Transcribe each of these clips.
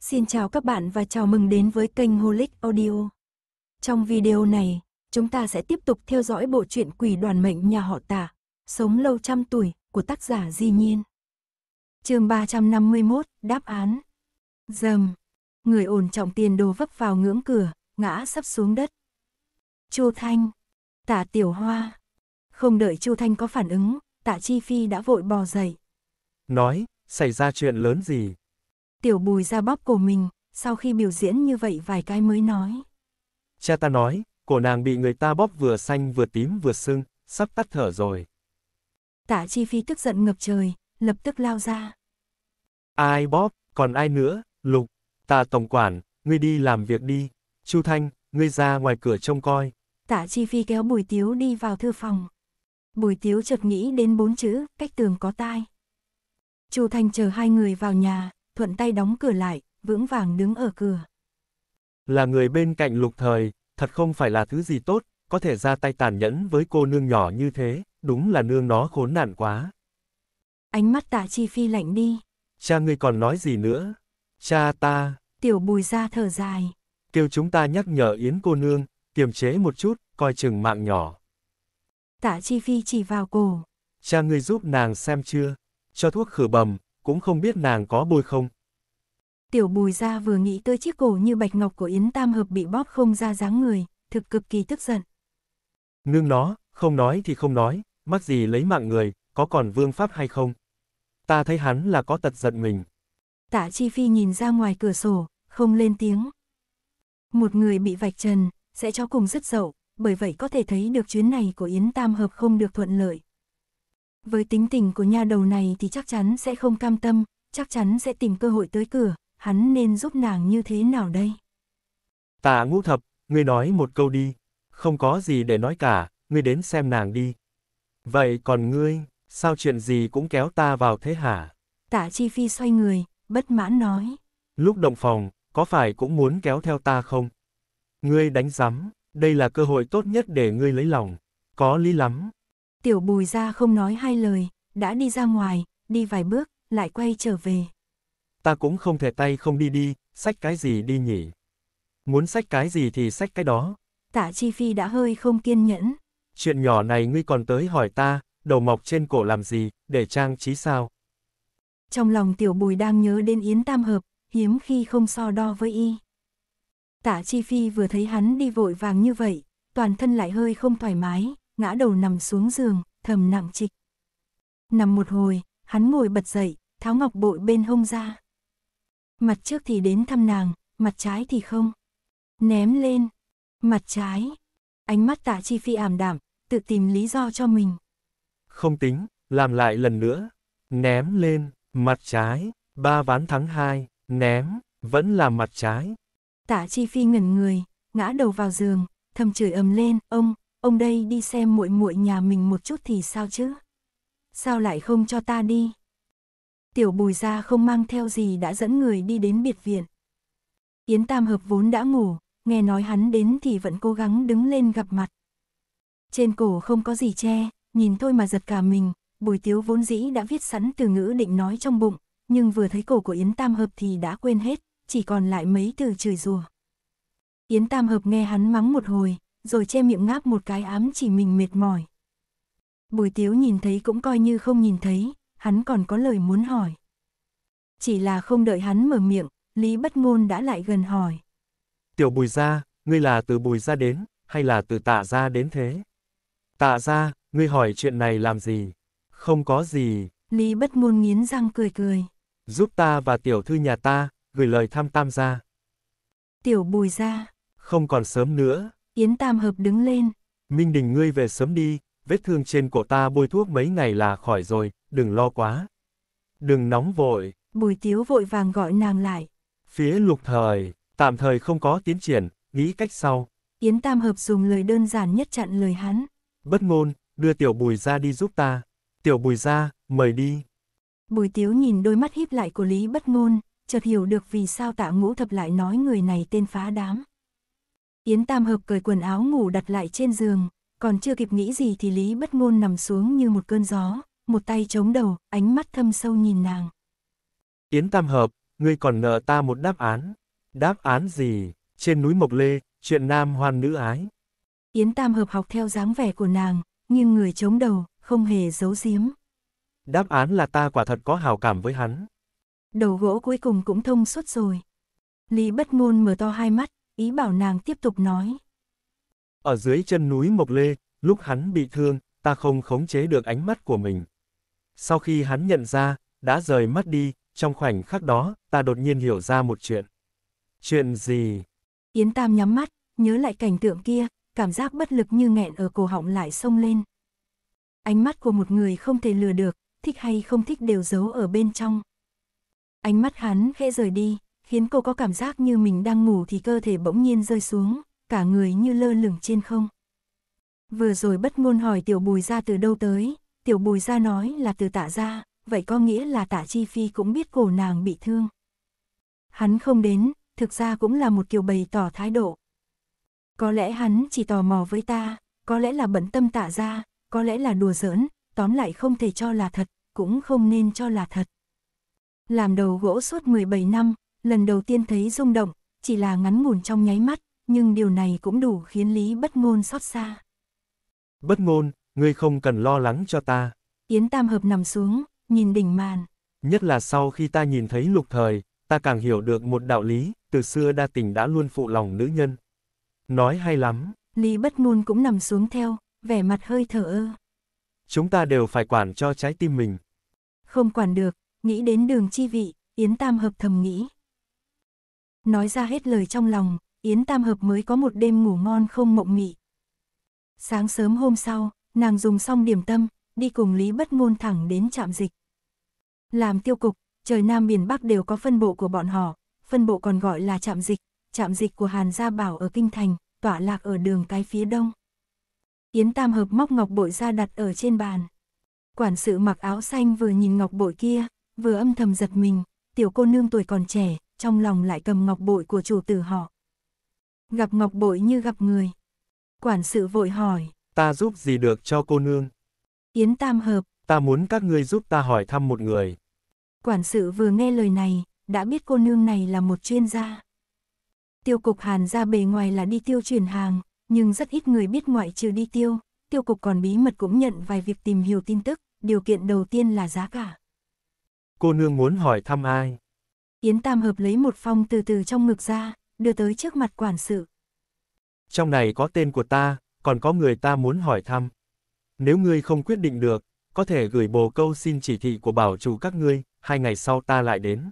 Xin chào các bạn và chào mừng đến với kênh Holic Audio. Trong video này, chúng ta sẽ tiếp tục theo dõi bộ truyện Quỷ đoàn mệnh nhà họ Tả, Sống lâu trăm tuổi của tác giả Di Nhiên. Chương 351, đáp án. Dầm. Người ổn trọng tiền đồ vấp vào ngưỡng cửa, ngã sắp xuống đất. Chu Thanh, Tả Tiểu Hoa. Không đợi Chu Thanh có phản ứng, Tạ Chi Phi đã vội bò dậy. Nói, xảy ra chuyện lớn gì? Tiểu bùi ra bóp cổ mình, sau khi biểu diễn như vậy vài cái mới nói. Cha ta nói, cổ nàng bị người ta bóp vừa xanh vừa tím vừa sưng, sắp tắt thở rồi. Tạ chi phi tức giận ngập trời, lập tức lao ra. Ai bóp, còn ai nữa, lục, tạ tổng quản, ngươi đi làm việc đi, Chu Thanh, ngươi ra ngoài cửa trông coi. Tạ chi phi kéo bùi tiếu đi vào thư phòng. Bùi tiếu chợt nghĩ đến bốn chữ, cách tường có tai. Chu Thanh chờ hai người vào nhà, thuận tay đóng cửa lại, vững vàng đứng ở cửa. Là người bên cạnh lục thời, thật không phải là thứ gì tốt, có thể ra tay tàn nhẫn với cô nương nhỏ như thế, đúng là nương nó khốn nạn quá. Ánh mắt tạ chi phi lạnh đi. Cha ngươi còn nói gì nữa? Cha ta. Tiểu bùi ra thở dài. Kêu chúng ta nhắc nhở Yến cô nương, kiềm chế một chút, coi chừng mạng nhỏ. Tạ chi phi chỉ vào cổ. Cha ngươi giúp nàng xem chưa? Cho thuốc khử bầm, cũng không biết nàng có bôi không, Tiểu bùi gia vừa nghĩ tới chiếc cổ như bạch ngọc của Yến Tam Hợp bị bóp không ra dáng người, thực cực kỳ tức giận. Nương nó, không nói thì không nói, mắc gì lấy mạng người, có còn vương pháp hay không? Ta thấy hắn là có tật giận mình. Tạ Chi Phi nhìn ra ngoài cửa sổ, không lên tiếng. Một người bị vạch trần, sẽ cho cùng rất dậu, bởi vậy có thể thấy được chuyến này của Yến Tam Hợp không được thuận lợi. Với tính tình của nhà đầu này thì chắc chắn sẽ không cam tâm, chắc chắn sẽ tìm cơ hội tới cửa, hắn nên giúp nàng như thế nào đây? Tạ ngũ thập, ngươi nói một câu đi, không có gì để nói cả, ngươi đến xem nàng đi. Vậy còn ngươi, sao chuyện gì cũng kéo ta vào thế hả? Tạ Chi Phi xoay người, bất mãn nói. Lúc động phòng, có phải cũng muốn kéo theo ta không? Ngươi đánh rắm, đây là cơ hội tốt nhất để ngươi lấy lòng, có lý lắm. Tiểu bùi ra không nói hai lời, đã đi ra ngoài, đi vài bước, lại quay trở về ta cũng không thể tay không đi đi, sách cái gì đi nhỉ? Muốn sách cái gì thì sách cái đó. Tạ Chi Phi đã hơi không kiên nhẫn. Chuyện nhỏ này ngươi còn tới hỏi ta, đầu mọc trên cổ làm gì, để trang trí sao? Trong lòng tiểu bùi đang nhớ đến Yến Tam Hợp, hiếm khi không so đo với y. Tạ Chi Phi vừa thấy hắn đi vội vàng như vậy, toàn thân lại hơi không thoải mái, ngã đầu nằm xuống giường, thầm nặng trịch. Nằm một hồi, hắn ngồi bật dậy, tháo ngọc bội bên hông ra. Mặt trước thì đến thăm nàng, mặt trái thì không. Ném lên. Mặt trái. Ánh mắt tạ chi phi ảm đảm, tự tìm lý do cho mình. Không tính, làm lại lần nữa. Ném lên, mặt trái, ba ván thắng hai, ném, vẫn là mặt trái. Tạ chi phi ngẩn người, ngã đầu vào giường, thầm chửi ầm lên, ông, ông đây đi xem muội muội nhà mình một chút thì sao chứ? Sao lại không cho ta đi? tiểu bùi ra không mang theo gì đã dẫn người đi đến biệt viện. Yến Tam Hợp vốn đã ngủ, nghe nói hắn đến thì vẫn cố gắng đứng lên gặp mặt. Trên cổ không có gì che, nhìn thôi mà giật cả mình, bùi tiếu vốn dĩ đã viết sẵn từ ngữ định nói trong bụng, nhưng vừa thấy cổ của Yến Tam Hợp thì đã quên hết, chỉ còn lại mấy từ chửi rủa. Yến Tam Hợp nghe hắn mắng một hồi, rồi che miệng ngáp một cái ám chỉ mình mệt mỏi. Bùi tiếu nhìn thấy cũng coi như không nhìn thấy, hắn còn có lời muốn hỏi. Chỉ là không đợi hắn mở miệng, Lý Bất Ngôn đã lại gần hỏi. Tiểu Bùi Gia, ngươi là từ Bùi Gia đến, hay là từ Tạ Gia đến thế? Tạ Gia, ngươi hỏi chuyện này làm gì? Không có gì. Lý Bất Ngôn nghiến răng cười cười. Giúp ta và tiểu thư nhà ta, gửi lời thăm Tam Gia. Tiểu Bùi Gia. Không còn sớm nữa. Yến Tam Hợp đứng lên. Minh Đình ngươi về sớm đi, vết thương trên cổ ta bôi thuốc mấy ngày là khỏi rồi, đừng lo quá. Đừng nóng vội. Bùi tiếu vội vàng gọi nàng lại. Phía lục thời, tạm thời không có tiến triển, nghĩ cách sau. Yến Tam Hợp dùng lời đơn giản nhất chặn lời hắn. Bất ngôn, đưa tiểu bùi ra đi giúp ta. Tiểu bùi ra, mời đi. Bùi tiếu nhìn đôi mắt híp lại của Lý bất ngôn, chợt hiểu được vì sao tạ ngũ thập lại nói người này tên phá đám. Yến Tam Hợp cởi quần áo ngủ đặt lại trên giường, còn chưa kịp nghĩ gì thì Lý bất ngôn nằm xuống như một cơn gió, một tay chống đầu, ánh mắt thâm sâu nhìn nàng. Yến Tam Hợp, ngươi còn nợ ta một đáp án. Đáp án gì? Trên núi Mộc Lê, chuyện nam hoan nữ ái. Yến Tam Hợp học theo dáng vẻ của nàng, nhưng người chống đầu, không hề giấu giếm. Đáp án là ta quả thật có hào cảm với hắn. Đầu gỗ cuối cùng cũng thông suốt rồi. Lý bất ngôn mở to hai mắt, ý bảo nàng tiếp tục nói. Ở dưới chân núi Mộc Lê, lúc hắn bị thương, ta không khống chế được ánh mắt của mình. Sau khi hắn nhận ra, đã rời mắt đi, trong khoảnh khắc đó, ta đột nhiên hiểu ra một chuyện. Chuyện gì? Yến Tam nhắm mắt, nhớ lại cảnh tượng kia, cảm giác bất lực như nghẹn ở cổ họng lại sông lên. Ánh mắt của một người không thể lừa được, thích hay không thích đều giấu ở bên trong. Ánh mắt hắn khẽ rời đi, khiến cô có cảm giác như mình đang ngủ thì cơ thể bỗng nhiên rơi xuống, cả người như lơ lửng trên không. Vừa rồi bất ngôn hỏi tiểu bùi ra từ đâu tới, tiểu bùi ra nói là từ tạ ra, vậy có nghĩa là tạ chi phi cũng biết cổ nàng bị thương. Hắn không đến, thực ra cũng là một kiểu bày tỏ thái độ. Có lẽ hắn chỉ tò mò với ta, có lẽ là bận tâm tạ ra, có lẽ là đùa giỡn, tóm lại không thể cho là thật, cũng không nên cho là thật. Làm đầu gỗ suốt 17 năm, lần đầu tiên thấy rung động, chỉ là ngắn ngủn trong nháy mắt, nhưng điều này cũng đủ khiến Lý bất ngôn xót xa. Bất ngôn, ngươi không cần lo lắng cho ta. Yến Tam Hợp nằm xuống, nhìn đỉnh màn. Nhất là sau khi ta nhìn thấy lục thời, ta càng hiểu được một đạo lý, từ xưa đa tình đã luôn phụ lòng nữ nhân. Nói hay lắm. Lý bất ngôn cũng nằm xuống theo, vẻ mặt hơi thở ơ. Chúng ta đều phải quản cho trái tim mình. Không quản được, nghĩ đến đường chi vị, Yến Tam Hợp thầm nghĩ. Nói ra hết lời trong lòng, Yến Tam Hợp mới có một đêm ngủ ngon không mộng mị. Sáng sớm hôm sau, nàng dùng xong điểm tâm, đi cùng Lý Bất Ngôn thẳng đến trạm dịch. Làm tiêu cục, trời Nam biển Bắc đều có phân bộ của bọn họ, phân bộ còn gọi là trạm dịch, trạm dịch của Hàn Gia Bảo ở Kinh Thành, tỏa lạc ở đường cái phía đông. Yến Tam Hợp móc ngọc bội ra đặt ở trên bàn. Quản sự mặc áo xanh vừa nhìn ngọc bội kia, vừa âm thầm giật mình, tiểu cô nương tuổi còn trẻ, trong lòng lại cầm ngọc bội của chủ tử họ. Gặp ngọc bội như gặp người. Quản sự vội hỏi. Ta giúp gì được cho cô nương? Yến tam hợp. Ta muốn các ngươi giúp ta hỏi thăm một người. Quản sự vừa nghe lời này, đã biết cô nương này là một chuyên gia. Tiêu cục hàn ra bề ngoài là đi tiêu chuyển hàng, nhưng rất ít người biết ngoại trừ đi tiêu. Tiêu cục còn bí mật cũng nhận vài việc tìm hiểu tin tức, điều kiện đầu tiên là giá cả. Cô nương muốn hỏi thăm ai? Yến Tam Hợp lấy một phong từ từ trong ngực ra, đưa tới trước mặt quản sự. Trong này có tên của ta, còn có người ta muốn hỏi thăm. Nếu ngươi không quyết định được, có thể gửi bồ câu xin chỉ thị của bảo chủ các ngươi, hai ngày sau ta lại đến.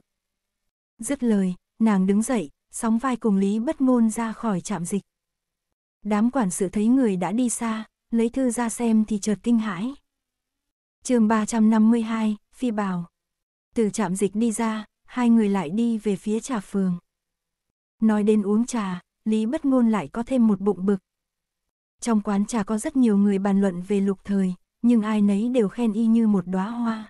Dứt lời, nàng đứng dậy, sóng vai cùng Lý Bất Ngôn ra khỏi trạm dịch. Đám quản sự thấy người đã đi xa, lấy thư ra xem thì chợt kinh hãi. chương 352, Phi Bào. Từ trạm dịch đi ra, hai người lại đi về phía trà phường. Nói đến uống trà, Lý Bất Ngôn lại có thêm một bụng bực. Trong quán trà có rất nhiều người bàn luận về lục thời, nhưng ai nấy đều khen y như một đóa hoa.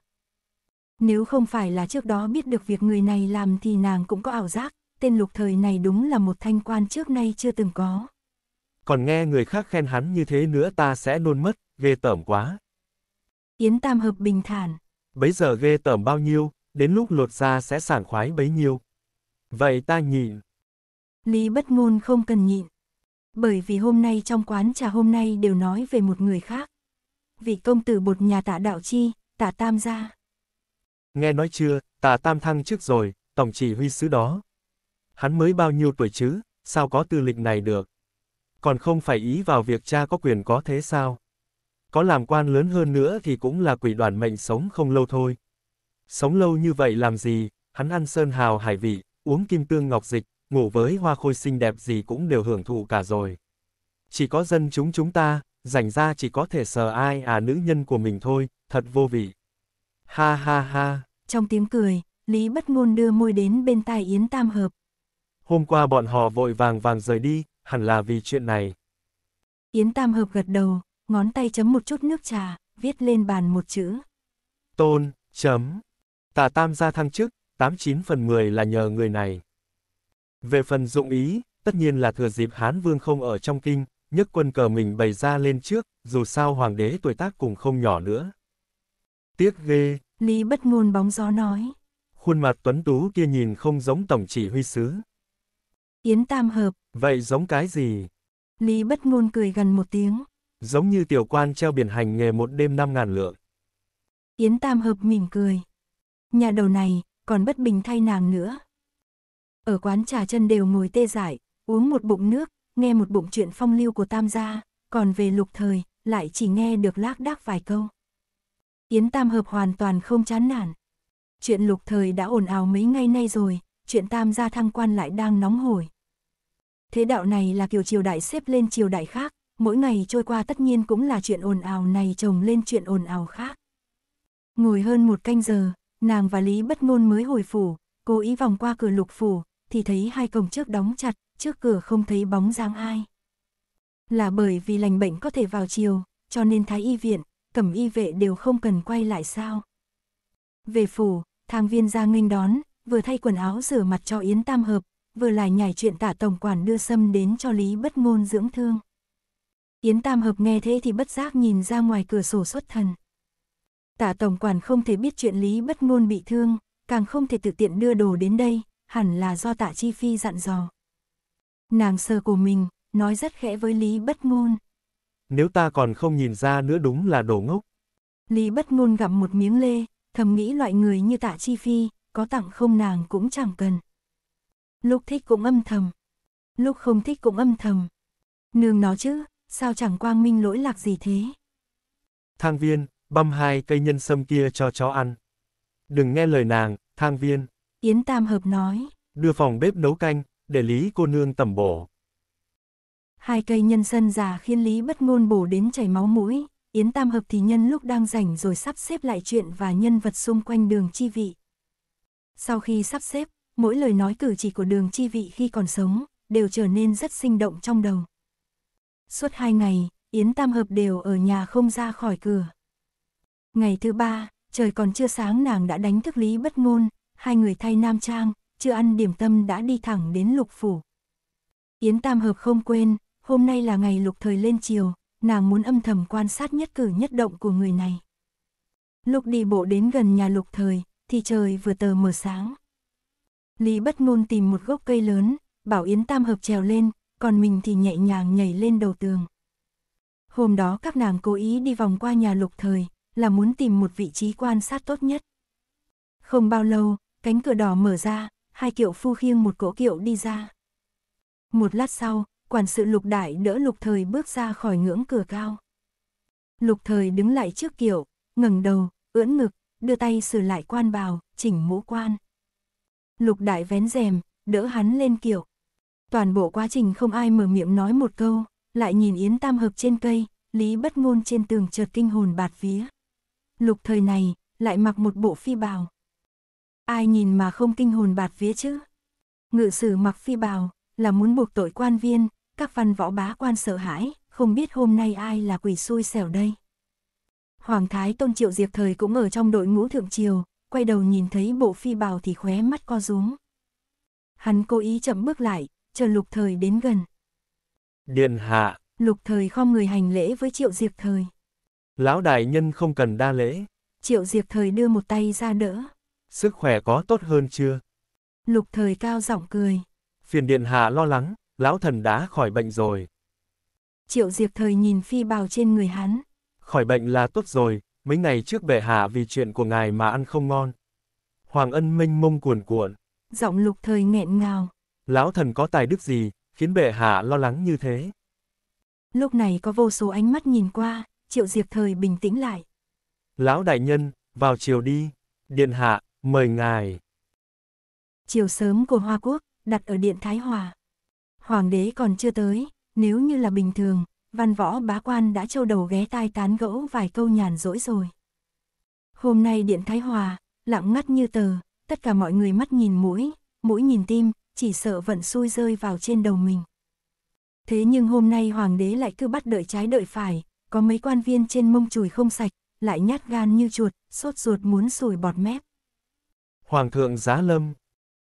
Nếu không phải là trước đó biết được việc người này làm thì nàng cũng có ảo giác, tên lục thời này đúng là một thanh quan trước nay chưa từng có. Còn nghe người khác khen hắn như thế nữa ta sẽ nôn mất, ghê tởm quá. Yến Tam Hợp bình thản. Bấy giờ ghê tởm bao nhiêu, đến lúc lột ra sẽ sảng khoái bấy nhiêu. Vậy ta nhịn. Lý bất ngôn không cần nhịn. Bởi vì hôm nay trong quán trà hôm nay đều nói về một người khác. Vị công tử bột nhà tạ đạo chi, tạ tam gia. Nghe nói chưa, tạ tam thăng trước rồi, tổng chỉ huy sứ đó. Hắn mới bao nhiêu tuổi chứ, sao có tư lịch này được? Còn không phải ý vào việc cha có quyền có thế sao? Có làm quan lớn hơn nữa thì cũng là quỷ đoàn mệnh sống không lâu thôi. Sống lâu như vậy làm gì, hắn ăn sơn hào hải vị, uống kim tương ngọc dịch, ngủ với hoa khôi xinh đẹp gì cũng đều hưởng thụ cả rồi. Chỉ có dân chúng chúng ta, dành ra chỉ có thể sờ ai à nữ nhân của mình thôi, thật vô vị. Ha ha ha. Trong tiếng cười, Lý bất ngôn đưa môi đến bên tai Yến Tam Hợp. Hôm qua bọn họ vội vàng vàng rời đi, hẳn là vì chuyện này. Yến Tam Hợp gật đầu, ngón tay chấm một chút nước trà, viết lên bàn một chữ. Tôn, chấm. Tà Tam gia thăng chức, 89 phần 10 là nhờ người này. Về phần dụng ý, tất nhiên là thừa dịp Hán Vương không ở trong kinh, nhấc quân cờ mình bày ra lên trước, dù sao hoàng đế tuổi tác cũng không nhỏ nữa. Tiếc ghê. Lý bất ngôn bóng gió nói. Khuôn mặt tuấn tú kia nhìn không giống tổng chỉ huy sứ. Yến tam hợp. Vậy giống cái gì? Lý bất ngôn cười gần một tiếng. Giống như tiểu quan treo biển hành nghề một đêm năm ngàn lượng. Yến tam hợp mỉm cười. Nhà đầu này, còn bất bình thay nàng nữa ở quán trà chân đều ngồi tê dại uống một bụng nước, nghe một bụng chuyện phong lưu của Tam gia, còn về lục thời, lại chỉ nghe được lác đác vài câu. Yến Tam Hợp hoàn toàn không chán nản. Chuyện lục thời đã ồn ào mấy ngày nay rồi, chuyện Tam gia thăng quan lại đang nóng hổi. Thế đạo này là kiểu triều đại xếp lên triều đại khác, mỗi ngày trôi qua tất nhiên cũng là chuyện ồn ào này chồng lên chuyện ồn ào khác. Ngồi hơn một canh giờ, nàng và Lý bất ngôn mới hồi phủ, cố ý vòng qua cửa lục phủ, thì thấy hai cổng trước đóng chặt, trước cửa không thấy bóng dáng ai. Là bởi vì lành bệnh có thể vào chiều, cho nên thái y viện, cẩm y vệ đều không cần quay lại sao. Về phủ, thang viên ra nghênh đón, vừa thay quần áo rửa mặt cho Yến Tam Hợp, vừa lại nhảy chuyện tả tổng quản đưa sâm đến cho Lý Bất Ngôn dưỡng thương. Yến Tam Hợp nghe thế thì bất giác nhìn ra ngoài cửa sổ xuất thần. Tả tổng quản không thể biết chuyện Lý Bất Ngôn bị thương, càng không thể tự tiện đưa đồ đến đây, hẳn là do tạ chi phi dặn dò. Nàng sờ của mình, nói rất khẽ với Lý bất ngôn. Nếu ta còn không nhìn ra nữa đúng là đồ ngốc. Lý bất ngôn gặm một miếng lê, thầm nghĩ loại người như tạ chi phi, có tặng không nàng cũng chẳng cần. Lúc thích cũng âm thầm, lúc không thích cũng âm thầm. Nương nó chứ, sao chẳng quang minh lỗi lạc gì thế? Thang viên, băm hai cây nhân sâm kia cho chó ăn. Đừng nghe lời nàng, thang viên. Yến Tam Hợp nói. Đưa phòng bếp nấu canh, để Lý cô nương tẩm bổ. Hai cây nhân sân già khiến Lý bất ngôn bổ đến chảy máu mũi, Yến Tam Hợp thì nhân lúc đang rảnh rồi sắp xếp lại chuyện và nhân vật xung quanh đường chi vị. Sau khi sắp xếp, mỗi lời nói cử chỉ của đường chi vị khi còn sống, đều trở nên rất sinh động trong đầu. Suốt hai ngày, Yến Tam Hợp đều ở nhà không ra khỏi cửa. Ngày thứ ba, trời còn chưa sáng nàng đã đánh thức Lý bất ngôn, hai người thay nam trang, chưa ăn điểm tâm đã đi thẳng đến lục phủ. Yến Tam Hợp không quên, hôm nay là ngày lục thời lên chiều, nàng muốn âm thầm quan sát nhất cử nhất động của người này. lục đi bộ đến gần nhà lục thời, thì trời vừa tờ mờ sáng. Lý bất ngôn tìm một gốc cây lớn, bảo Yến Tam Hợp trèo lên, còn mình thì nhẹ nhàng nhảy lên đầu tường. Hôm đó các nàng cố ý đi vòng qua nhà lục thời, là muốn tìm một vị trí quan sát tốt nhất. Không bao lâu, Cánh cửa đỏ mở ra, hai kiệu phu khiêng một cỗ kiệu đi ra. Một lát sau, quản sự lục đại đỡ lục thời bước ra khỏi ngưỡng cửa cao. Lục thời đứng lại trước kiệu, ngẩng đầu, ưỡn ngực, đưa tay sửa lại quan bào, chỉnh mũ quan. Lục đại vén rèm, đỡ hắn lên kiệu. Toàn bộ quá trình không ai mở miệng nói một câu, lại nhìn Yến Tam Hợp trên cây, Lý Bất Ngôn trên tường chợt kinh hồn bạt vía. Lục thời này, lại mặc một bộ phi bào. Ai nhìn mà không kinh hồn bạt vía chứ? Ngự sử mặc phi bào, là muốn buộc tội quan viên, các văn võ bá quan sợ hãi, không biết hôm nay ai là quỷ xui xẻo đây. Hoàng thái tôn triệu diệp thời cũng ở trong đội ngũ thượng triều, quay đầu nhìn thấy bộ phi bào thì khóe mắt co rúm. Hắn cố ý chậm bước lại, chờ lục thời đến gần. Điện hạ. Lục thời khom người hành lễ với triệu diệp thời. Lão đại nhân không cần đa lễ. Triệu diệp thời đưa một tay ra đỡ sức khỏe có tốt hơn chưa? Lục thời cao giọng cười. Phiền điện hạ lo lắng, lão thần đã khỏi bệnh rồi. Triệu diệp thời nhìn phi bào trên người hắn. Khỏi bệnh là tốt rồi, mấy ngày trước bệ hạ vì chuyện của ngài mà ăn không ngon. Hoàng ân minh mông cuồn cuộn. Giọng lục thời nghẹn ngào. Lão thần có tài đức gì, khiến bệ hạ lo lắng như thế. Lúc này có vô số ánh mắt nhìn qua, triệu diệp thời bình tĩnh lại. Lão đại nhân, vào chiều đi. Điện hạ, Mời ngài. Chiều sớm của Hoa Quốc, đặt ở Điện Thái Hòa. Hoàng đế còn chưa tới, nếu như là bình thường, văn võ bá quan đã châu đầu ghé tai tán gẫu vài câu nhàn rỗi rồi. Hôm nay Điện Thái Hòa, lặng ngắt như tờ, tất cả mọi người mắt nhìn mũi, mũi nhìn tim, chỉ sợ vận xui rơi vào trên đầu mình. Thế nhưng hôm nay hoàng đế lại cứ bắt đợi trái đợi phải, có mấy quan viên trên mông chùi không sạch, lại nhát gan như chuột, sốt ruột muốn sùi bọt mép. Hoàng thượng giá lâm.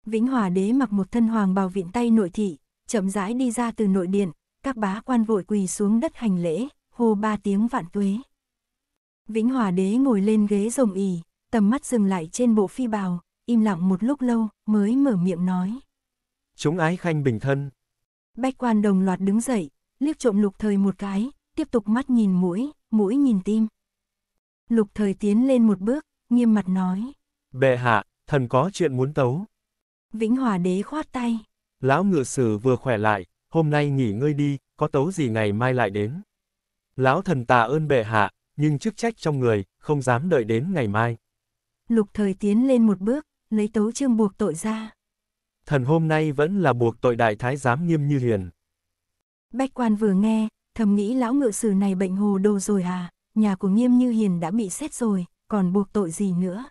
Vĩnh Hòa đế mặc một thân hoàng bào viện tay nội thị, chậm rãi đi ra từ nội điện, các bá quan vội quỳ xuống đất hành lễ, hô ba tiếng vạn tuế. Vĩnh Hòa đế ngồi lên ghế rồng ỉ, tầm mắt dừng lại trên bộ phi bào, im lặng một lúc lâu mới mở miệng nói. Chúng ái khanh bình thân. Bách quan đồng loạt đứng dậy, liếc trộm lục thời một cái, tiếp tục mắt nhìn mũi, mũi nhìn tim. Lục thời tiến lên một bước, nghiêm mặt nói. Bệ hạ, thần có chuyện muốn tấu. Vĩnh Hòa Đế khoát tay. Lão ngự sử vừa khỏe lại, hôm nay nghỉ ngơi đi, có tấu gì ngày mai lại đến. Lão thần tạ ơn bệ hạ, nhưng chức trách trong người, không dám đợi đến ngày mai. Lục thời tiến lên một bước, lấy tấu chương buộc tội ra. Thần hôm nay vẫn là buộc tội đại thái giám nghiêm như hiền. Bách quan vừa nghe, thầm nghĩ lão ngự sử này bệnh hồ đồ rồi à, nhà của nghiêm như hiền đã bị xét rồi, còn buộc tội gì nữa.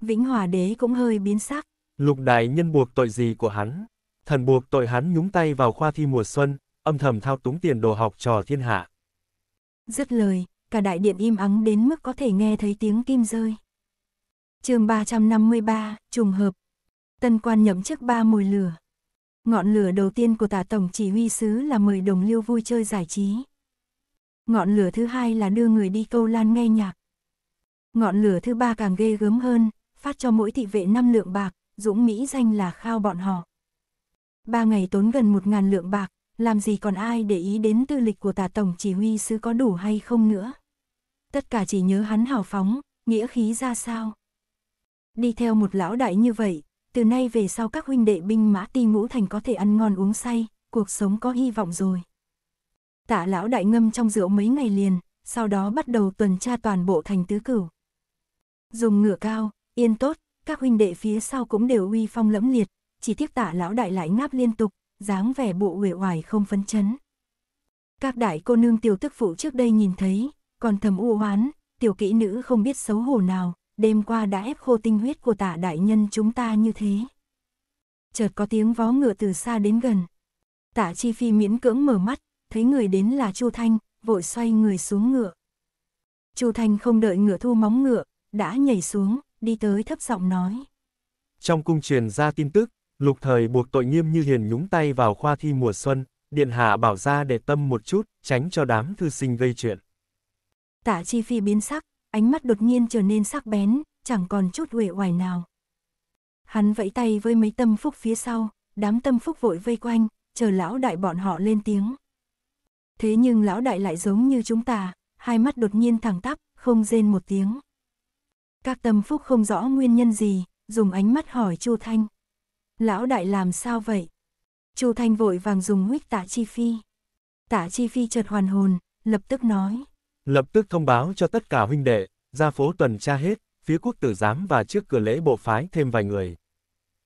Vĩnh Hòa Đế cũng hơi biến sắc. Lục đại nhân buộc tội gì của hắn? Thần buộc tội hắn nhúng tay vào khoa thi mùa xuân, âm thầm thao túng tiền đồ học trò thiên hạ. Dứt lời, cả đại điện im ắng đến mức có thể nghe thấy tiếng kim rơi. chương 353, trùng hợp. Tân quan nhậm chức ba mùi lửa. Ngọn lửa đầu tiên của tả tổng chỉ huy sứ là mời đồng liêu vui chơi giải trí. Ngọn lửa thứ hai là đưa người đi câu lan nghe nhạc. Ngọn lửa thứ ba càng ghê gớm hơn, phát cho mỗi thị vệ 5 lượng bạc, dũng Mỹ danh là khao bọn họ. Ba ngày tốn gần 1.000 lượng bạc, làm gì còn ai để ý đến tư lịch của tả tổng chỉ huy sứ có đủ hay không nữa. Tất cả chỉ nhớ hắn hào phóng, nghĩa khí ra sao. Đi theo một lão đại như vậy, từ nay về sau các huynh đệ binh mã ti ngũ thành có thể ăn ngon uống say, cuộc sống có hy vọng rồi. Tạ lão đại ngâm trong rượu mấy ngày liền, sau đó bắt đầu tuần tra toàn bộ thành tứ cửu. Dùng ngựa cao, Yên tốt, các huynh đệ phía sau cũng đều uy phong lẫm liệt, chỉ tiếc tả lão đại lại ngáp liên tục, dáng vẻ bộ uể oải không phấn chấn. Các đại cô nương tiểu tức phụ trước đây nhìn thấy, còn thầm u oán, tiểu kỹ nữ không biết xấu hổ nào, đêm qua đã ép khô tinh huyết của tả đại nhân chúng ta như thế. Chợt có tiếng vó ngựa từ xa đến gần. Tả chi phi miễn cưỡng mở mắt, thấy người đến là Chu Thanh, vội xoay người xuống ngựa. Chu Thanh không đợi ngựa thu móng ngựa, đã nhảy xuống, đi tới thấp giọng nói. Trong cung truyền ra tin tức, lục thời buộc tội nghiêm như hiền nhúng tay vào khoa thi mùa xuân, điện hạ bảo ra để tâm một chút, tránh cho đám thư sinh gây chuyện. Tạ chi phi biến sắc, ánh mắt đột nhiên trở nên sắc bén, chẳng còn chút uể hoài nào. Hắn vẫy tay với mấy tâm phúc phía sau, đám tâm phúc vội vây quanh, chờ lão đại bọn họ lên tiếng. Thế nhưng lão đại lại giống như chúng ta, hai mắt đột nhiên thẳng tắp, không rên một tiếng. Các tâm phúc không rõ nguyên nhân gì, dùng ánh mắt hỏi Chu Thanh. Lão đại làm sao vậy? Chu Thanh vội vàng dùng huyết tạ chi phi. Tạ chi phi chợt hoàn hồn, lập tức nói. Lập tức thông báo cho tất cả huynh đệ, ra phố tuần tra hết, phía quốc tử giám và trước cửa lễ bộ phái thêm vài người.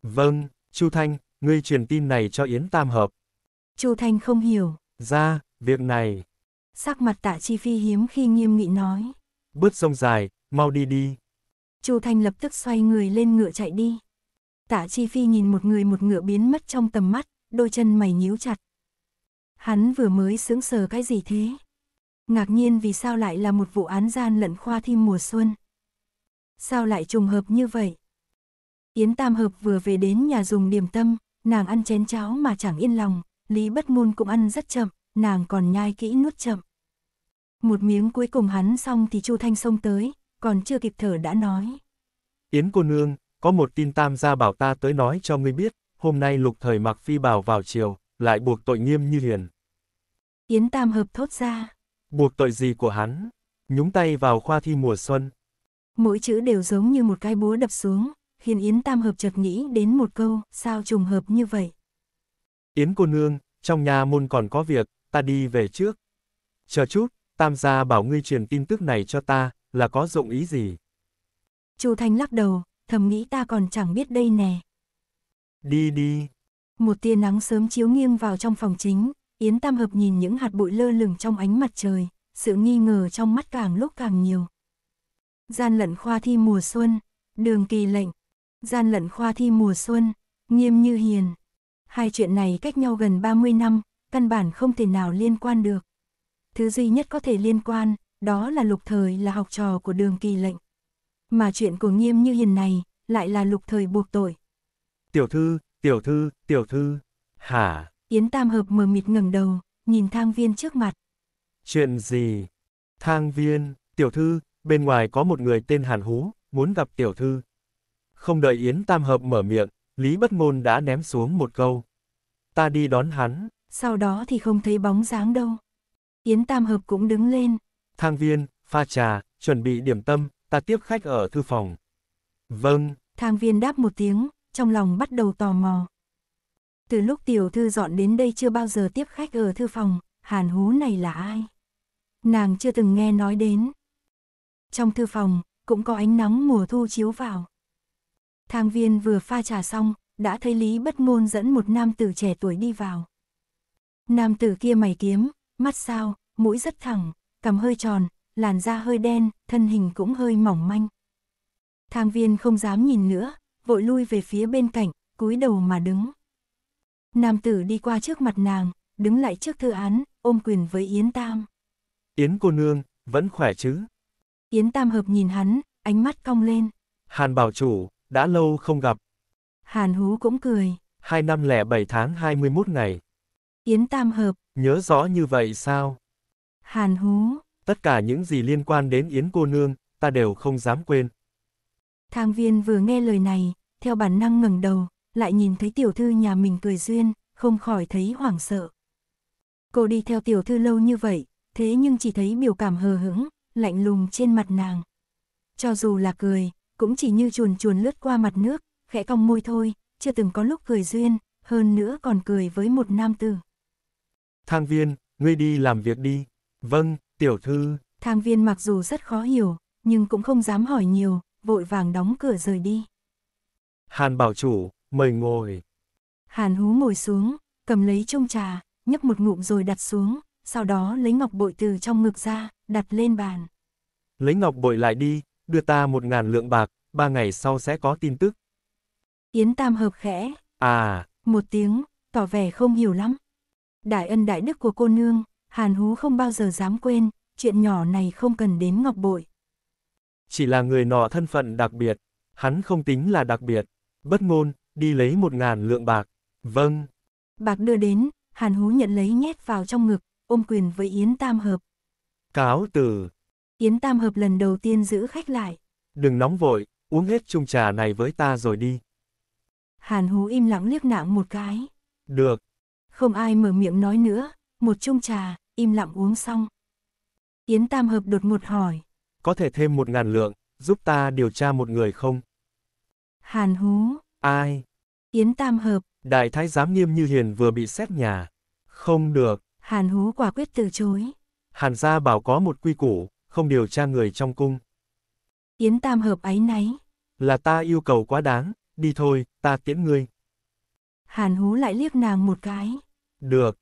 Vâng, Chu Thanh, ngươi truyền tin này cho Yến Tam Hợp. Chu Thanh không hiểu. Ra, việc này. Sắc mặt tạ chi phi hiếm khi nghiêm nghị nói. bước sông dài, mau đi đi. Chu Thanh lập tức xoay người lên ngựa chạy đi. Tả Chi Phi nhìn một người một ngựa biến mất trong tầm mắt, đôi chân mày nhíu chặt. Hắn vừa mới sướng sờ cái gì thế? Ngạc nhiên vì sao lại là một vụ án gian lận khoa thi mùa xuân? Sao lại trùng hợp như vậy? Yến Tam Hợp vừa về đến nhà dùng điểm tâm, nàng ăn chén cháo mà chẳng yên lòng, Lý Bất Môn cũng ăn rất chậm, nàng còn nhai kỹ nuốt chậm. Một miếng cuối cùng hắn xong thì Chu Thanh xông tới, còn chưa kịp thở đã nói. Yến cô nương, có một tin tam gia bảo ta tới nói cho ngươi biết, hôm nay lục thời mặc phi bảo vào chiều, lại buộc tội nghiêm như hiền. Yến tam hợp thốt ra. Buộc tội gì của hắn? Nhúng tay vào khoa thi mùa xuân. Mỗi chữ đều giống như một cái búa đập xuống, khiến Yến tam hợp chợt nghĩ đến một câu, sao trùng hợp như vậy? Yến cô nương, trong nhà môn còn có việc, ta đi về trước. Chờ chút, tam gia bảo ngươi truyền tin tức này cho ta, là có dụng ý gì? Chu Thanh lắc đầu, thầm nghĩ ta còn chẳng biết đây nè. Đi đi. Một tia nắng sớm chiếu nghiêng vào trong phòng chính, Yến Tam Hợp nhìn những hạt bụi lơ lửng trong ánh mặt trời, sự nghi ngờ trong mắt càng lúc càng nhiều. Gian lận khoa thi mùa xuân, đường kỳ lệnh, gian lận khoa thi mùa xuân, nghiêm như hiền. Hai chuyện này cách nhau gần 30 năm, căn bản không thể nào liên quan được. Thứ duy nhất có thể liên quan đó là lục thời là học trò của đường kỳ lệnh. Mà chuyện của nghiêm như hiền này, lại là lục thời buộc tội. Tiểu thư, tiểu thư, tiểu thư, hả? Yến Tam Hợp mờ mịt ngẩng đầu, nhìn thang viên trước mặt. Chuyện gì? Thang viên, tiểu thư, bên ngoài có một người tên Hàn Hú, muốn gặp tiểu thư. Không đợi Yến Tam Hợp mở miệng, Lý Bất Ngôn đã ném xuống một câu. Ta đi đón hắn. Sau đó thì không thấy bóng dáng đâu. Yến Tam Hợp cũng đứng lên, thang viên, pha trà, chuẩn bị điểm tâm, ta tiếp khách ở thư phòng. Vâng. Thang viên đáp một tiếng, trong lòng bắt đầu tò mò. Từ lúc tiểu thư dọn đến đây chưa bao giờ tiếp khách ở thư phòng, hàn hú này là ai? Nàng chưa từng nghe nói đến. Trong thư phòng, cũng có ánh nắng mùa thu chiếu vào. Thang viên vừa pha trà xong, đã thấy Lý Bất Ngôn dẫn một nam tử trẻ tuổi đi vào. Nam tử kia mày kiếm, mắt sao, mũi rất thẳng, cằm hơi tròn, làn da hơi đen, thân hình cũng hơi mỏng manh. Thang viên không dám nhìn nữa, vội lui về phía bên cạnh, cúi đầu mà đứng. Nam tử đi qua trước mặt nàng, đứng lại trước thư án, ôm quyền với Yến Tam. Yến cô nương, vẫn khỏe chứ? Yến Tam hợp nhìn hắn, ánh mắt cong lên. Hàn bảo chủ, đã lâu không gặp. Hàn hú cũng cười. Hai năm lẻ bảy tháng hai mươi 21 ngày. Yến Tam hợp. Nhớ rõ như vậy sao? Hàn hú. Tất cả những gì liên quan đến Yến cô nương, ta đều không dám quên. Thang viên vừa nghe lời này, theo bản năng ngẩng đầu, lại nhìn thấy tiểu thư nhà mình cười duyên, không khỏi thấy hoảng sợ. Cô đi theo tiểu thư lâu như vậy, thế nhưng chỉ thấy biểu cảm hờ hững, lạnh lùng trên mặt nàng. Cho dù là cười, cũng chỉ như chuồn chuồn lướt qua mặt nước, khẽ cong môi thôi, chưa từng có lúc cười duyên, hơn nữa còn cười với một nam tử. Thang viên, ngươi đi làm việc đi. Vâng, tiểu thư. Thang viên mặc dù rất khó hiểu, nhưng cũng không dám hỏi nhiều, vội vàng đóng cửa rời đi. Hàn bảo chủ, mời ngồi. Hàn hú ngồi xuống, cầm lấy chung trà, nhấp một ngụm rồi đặt xuống, sau đó lấy ngọc bội từ trong ngực ra, đặt lên bàn. Lấy ngọc bội lại đi, đưa ta một ngàn lượng bạc, ba ngày sau sẽ có tin tức. Yến Tam hợp khẽ. À. Một tiếng, tỏ vẻ không hiểu lắm. Đại ân đại đức của cô nương, Hàn Hú không bao giờ dám quên, chuyện nhỏ này không cần đến ngọc bội. Chỉ là người nọ thân phận đặc biệt, hắn không tính là đặc biệt. Bất ngôn, đi lấy một ngàn lượng bạc. Vâng. Bạc đưa đến, Hàn Hú nhận lấy nhét vào trong ngực, ôm quyền với Yến Tam Hợp. Cáo từ. Yến Tam Hợp lần đầu tiên giữ khách lại. Đừng nóng vội, uống hết chung trà này với ta rồi đi. Hàn Hú im lặng liếc nạng một cái. Được. Không ai mở miệng nói nữa, một chung trà, im lặng uống xong. Yến Tam Hợp đột ngột hỏi. Có thể thêm một ngàn lượng, giúp ta điều tra một người không? Hàn hú. Ai? Yến Tam Hợp. Đại thái giám nghiêm như hiền vừa bị xét nhà. Không được. Hàn hú quả quyết từ chối. Hàn gia bảo có một quy củ, không điều tra người trong cung. Yến Tam Hợp áy náy. Là ta yêu cầu quá đáng, đi thôi, ta tiễn ngươi. Hàn hú lại liếc nàng một cái. Được,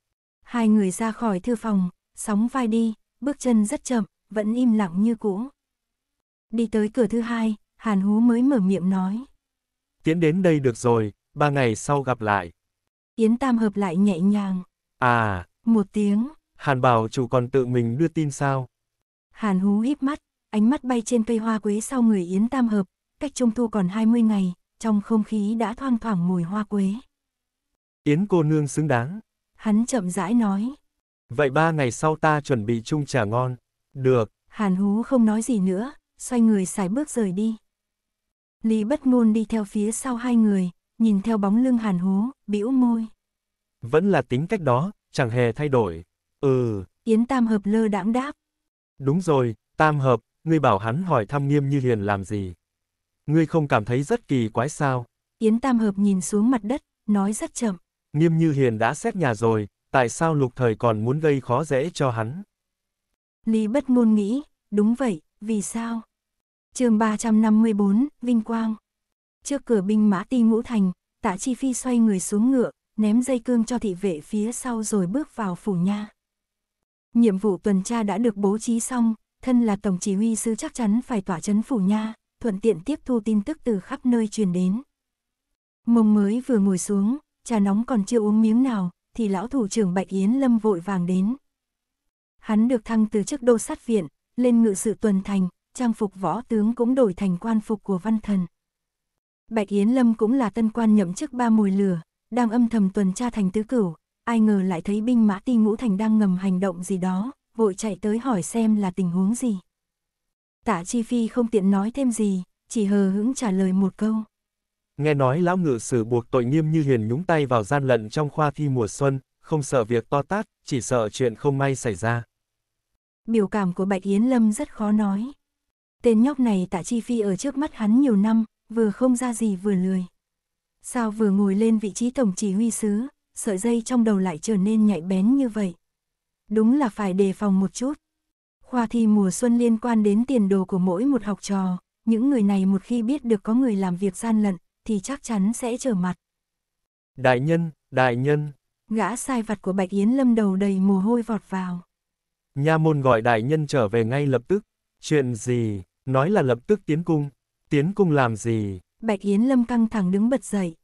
Hai người ra khỏi thư phòng, sóng vai đi, bước chân rất chậm, vẫn im lặng như cũ. Đi tới cửa thứ hai, Hàn Hú mới mở miệng nói. Tiến đến đây được rồi, ba ngày sau gặp lại. Yến Tam hợp lại nhẹ nhàng. À. Một tiếng. Hàn bảo chủ còn tự mình đưa tin sao? Hàn Hú híp mắt, ánh mắt bay trên cây hoa quế sau người Yến Tam hợp, cách trung thu còn 20 ngày, trong không khí đã thoang thoảng mùi hoa quế. Yến cô nương xứng đáng, hắn chậm rãi nói. Vậy ba ngày sau ta chuẩn bị chung trà ngon. Được. Hàn hú không nói gì nữa, xoay người xài bước rời đi. Lý bất ngôn đi theo phía sau hai người, nhìn theo bóng lưng hàn hú, bĩu môi. Vẫn là tính cách đó, chẳng hề thay đổi. Ừ. Yến Tam Hợp lơ đãng đáp. Đúng rồi, Tam Hợp, ngươi bảo hắn hỏi thăm nghiêm như hiền làm gì. Ngươi không cảm thấy rất kỳ quái sao? Yến Tam Hợp nhìn xuống mặt đất, nói rất chậm. Nghiêm Như Hiền đã xét nhà rồi, tại sao lục thời còn muốn gây khó dễ cho hắn? Lý bất ngôn nghĩ, đúng vậy, vì sao? chương 354, Vinh Quang Trước cửa binh mã ti ngũ thành, tạ chi phi xoay người xuống ngựa, ném dây cương cho thị vệ phía sau rồi bước vào phủ nha. Nhiệm vụ tuần tra đã được bố trí xong, thân là tổng chỉ huy sứ chắc chắn phải tỏa chấn phủ nha, thuận tiện tiếp thu tin tức từ khắp nơi truyền đến. Mông mới vừa ngồi xuống, trà nóng còn chưa uống miếng nào, thì lão thủ trưởng Bạch Yến Lâm vội vàng đến. Hắn được thăng từ chức đô sát viện, lên ngự sự tuần thành, trang phục võ tướng cũng đổi thành quan phục của văn thần. Bạch Yến Lâm cũng là tân quan nhậm chức ba mùi lửa, đang âm thầm tuần tra thành tứ cửu, ai ngờ lại thấy binh mã ti ngũ thành đang ngầm hành động gì đó, vội chạy tới hỏi xem là tình huống gì. Tạ Chi Phi không tiện nói thêm gì, chỉ hờ hững trả lời một câu. Nghe nói lão ngự sử buộc tội nghiêm như hiền nhúng tay vào gian lận trong khoa thi mùa xuân, không sợ việc to tát, chỉ sợ chuyện không may xảy ra. Biểu cảm của Bạch Yến Lâm rất khó nói. Tên nhóc này tạ chi phi ở trước mắt hắn nhiều năm, vừa không ra gì vừa lười. Sao vừa ngồi lên vị trí tổng chỉ huy sứ, sợi dây trong đầu lại trở nên nhạy bén như vậy. Đúng là phải đề phòng một chút. Khoa thi mùa xuân liên quan đến tiền đồ của mỗi một học trò, những người này một khi biết được có người làm việc gian lận, thì chắc chắn sẽ trở mặt. Đại nhân, đại nhân. Gã sai vặt của Bạch Yến Lâm đầu đầy mồ hôi vọt vào. Nha môn gọi đại nhân trở về ngay lập tức. Chuyện gì, nói là lập tức tiến cung. Tiến cung làm gì? Bạch Yến Lâm căng thẳng đứng bật dậy.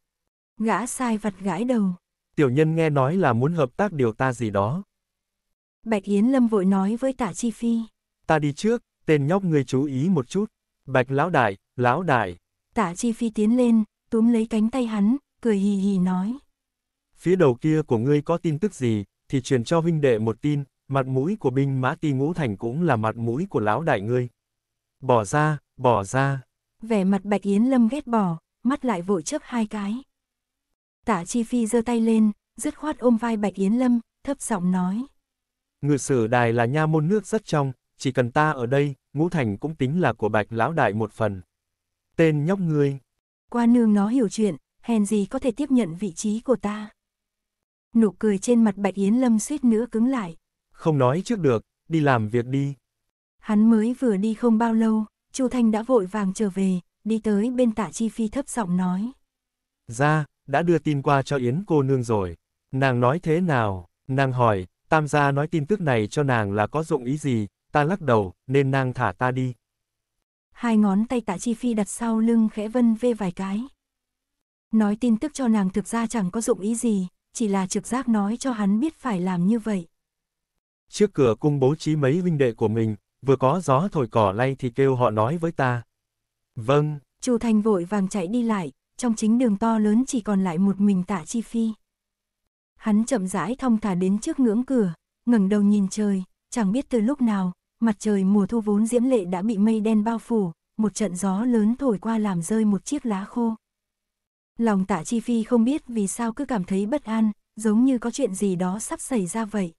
Gã sai vặt gãi đầu. Tiểu nhân nghe nói là muốn hợp tác điều ta gì đó. Bạch Yến Lâm vội nói với tả chi phi. Ta đi trước, tên nhóc người chú ý một chút. Bạch lão đại, lão đại. Tạ Chi Phi tiến lên, túm lấy cánh tay hắn, cười hì hì nói. Phía đầu kia của ngươi có tin tức gì, thì truyền cho huynh đệ một tin, mặt mũi của binh mã ti ngũ thành cũng là mặt mũi của lão đại ngươi. Bỏ ra, bỏ ra. Vẻ mặt Bạch Yến Lâm ghét bỏ, mắt lại vội chớp hai cái. Tạ Chi Phi giơ tay lên, dứt khoát ôm vai Bạch Yến Lâm, thấp giọng nói. Ngự sử đài là nha môn nước rất trong, chỉ cần ta ở đây, ngũ thành cũng tính là của Bạch lão đại một phần. Tên nhóc người. Qua nương nó hiểu chuyện, hèn gì có thể tiếp nhận vị trí của ta. Nụ cười trên mặt Bạch Yến Lâm suýt nữa cứng lại. Không nói trước được, đi làm việc đi. Hắn mới vừa đi không bao lâu, Chu Thanh đã vội vàng trở về, đi tới bên tạ chi phi thấp giọng nói. Ra, đã đưa tin qua cho Yến cô nương rồi. Nàng nói thế nào? Nàng hỏi, tam gia nói tin tức này cho nàng là có dụng ý gì? Ta lắc đầu, nên nàng thả ta đi hai ngón tay tạ chi phi đặt sau lưng khẽ vân vê vài cái. Nói tin tức cho nàng thực ra chẳng có dụng ý gì, chỉ là trực giác nói cho hắn biết phải làm như vậy. Trước cửa cung bố trí mấy huynh đệ của mình, vừa có gió thổi cỏ lay thì kêu họ nói với ta. Vâng. Chu Thành vội vàng chạy đi lại, trong chính đường to lớn chỉ còn lại một mình tạ chi phi. Hắn chậm rãi thong thả đến trước ngưỡng cửa, ngẩng đầu nhìn trời, chẳng biết từ lúc nào, mặt trời mùa thu vốn diễm lệ đã bị mây đen bao phủ, một trận gió lớn thổi qua làm rơi một chiếc lá khô. Lòng tạ chi phi không biết vì sao cứ cảm thấy bất an, giống như có chuyện gì đó sắp xảy ra vậy.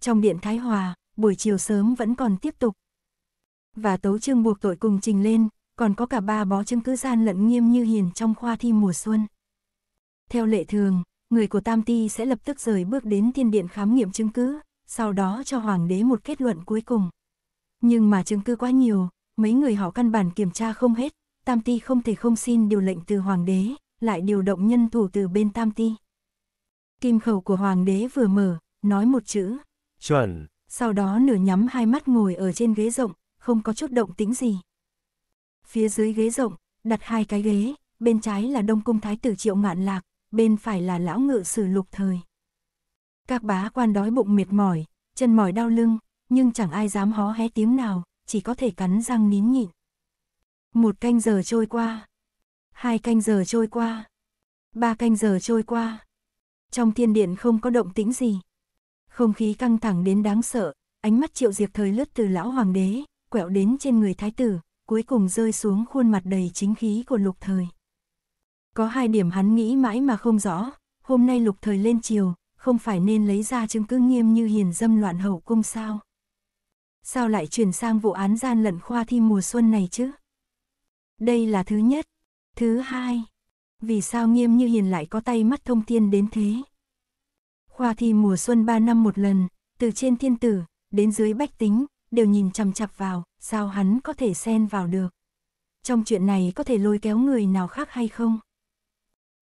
Trong điện Thái Hòa, buổi chiều sớm vẫn còn tiếp tục. Và tấu Trương buộc tội cùng trình lên, còn có cả ba bó chứng cứ gian lận nghiêm như hiền trong khoa thi mùa xuân. Theo lệ thường, người của Tam Ti sẽ lập tức rời bước đến thiên điện khám nghiệm chứng cứ, sau đó cho hoàng đế một kết luận cuối cùng. Nhưng mà chứng cứ quá nhiều, mấy người họ căn bản kiểm tra không hết, Tam Ti không thể không xin điều lệnh từ hoàng đế, lại điều động nhân thủ từ bên Tam Ti. Kim khẩu của hoàng đế vừa mở, nói một chữ. Chuẩn. Sau đó nửa nhắm hai mắt ngồi ở trên ghế rộng, không có chút động tĩnh gì. Phía dưới ghế rộng, đặt hai cái ghế, bên trái là Đông Cung Thái tử Triệu Ngạn Lạc, bên phải là Lão Ngự Sử Lục Thời. Các bá quan đói bụng mệt mỏi, chân mỏi đau lưng, nhưng chẳng ai dám hó hé tiếng nào, chỉ có thể cắn răng nín nhịn. Một canh giờ trôi qua, hai canh giờ trôi qua, ba canh giờ trôi qua. Trong thiên điện không có động tĩnh gì. Không khí căng thẳng đến đáng sợ, ánh mắt triệu diệp thời lướt từ lão hoàng đế, quẹo đến trên người thái tử, cuối cùng rơi xuống khuôn mặt đầy chính khí của lục thời. Có hai điểm hắn nghĩ mãi mà không rõ, hôm nay lục thời lên triều không phải nên lấy ra chứng cứ nghiêm như hiền dâm loạn hậu cung sao? Sao lại chuyển sang vụ án gian lận khoa thi mùa xuân này chứ? Đây là thứ nhất. Thứ hai, vì sao nghiêm như hiền lại có tay mắt thông thiên đến thế? Khoa thi mùa xuân ba năm một lần, từ trên thiên tử, đến dưới bách tính, đều nhìn chằm chặp vào, sao hắn có thể xen vào được? Trong chuyện này có thể lôi kéo người nào khác hay không?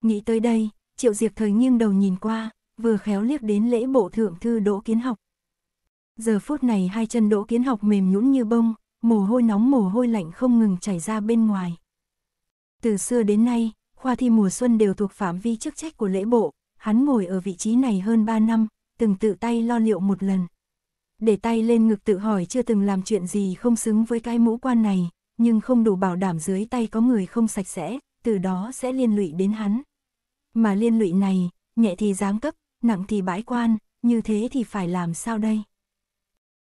Nghĩ tới đây, Triệu diệt thời nghiêng đầu nhìn qua, vừa khéo liếc đến lễ bộ thượng thư Đỗ Kiến Học. Giờ phút này hai chân Đỗ Kiến Học mềm nhũn như bông, mồ hôi nóng mồ hôi lạnh không ngừng chảy ra bên ngoài. Từ xưa đến nay, khoa thi mùa xuân đều thuộc phạm vi chức trách của lễ bộ, hắn ngồi ở vị trí này hơn 3 năm, từng tự tay lo liệu một lần. Để tay lên ngực tự hỏi chưa từng làm chuyện gì không xứng với cái mũ quan này, nhưng không đủ bảo đảm dưới tay có người không sạch sẽ, từ đó sẽ liên lụy đến hắn. Mà liên lụy này, nhẹ thì giáng cấp, nặng thì bãi quan, như thế thì phải làm sao đây?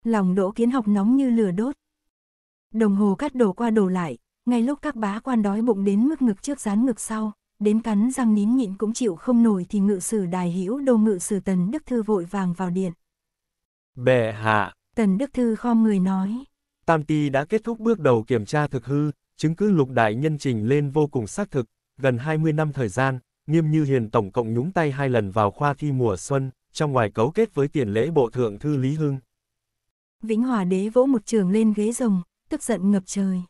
Lòng đỗ kiến học nóng như lửa đốt. Đồng hồ cắt đổ qua đổ lại, ngay lúc các bá quan đói bụng đến mức ngực trước rán ngực sau, đến cắn răng nín nhịn cũng chịu không nổi thì ngự sử đài hữu đô ngự sử tần đức thư vội vàng vào điện. Bệ hạ. Tần đức thư khom người nói. Tam ti đã kết thúc bước đầu kiểm tra thực hư, chứng cứ lục đại nhân trình lên vô cùng xác thực, gần 20 năm thời gian, Nghiêm Như Hiền tổng cộng nhúng tay hai lần vào khoa thi mùa xuân, trong ngoài cấu kết với tiền lễ bộ thượng thư Lý Hưng. Vĩnh Hòa Đế vỗ một trường lên ghế rồng, tức giận ngập trời.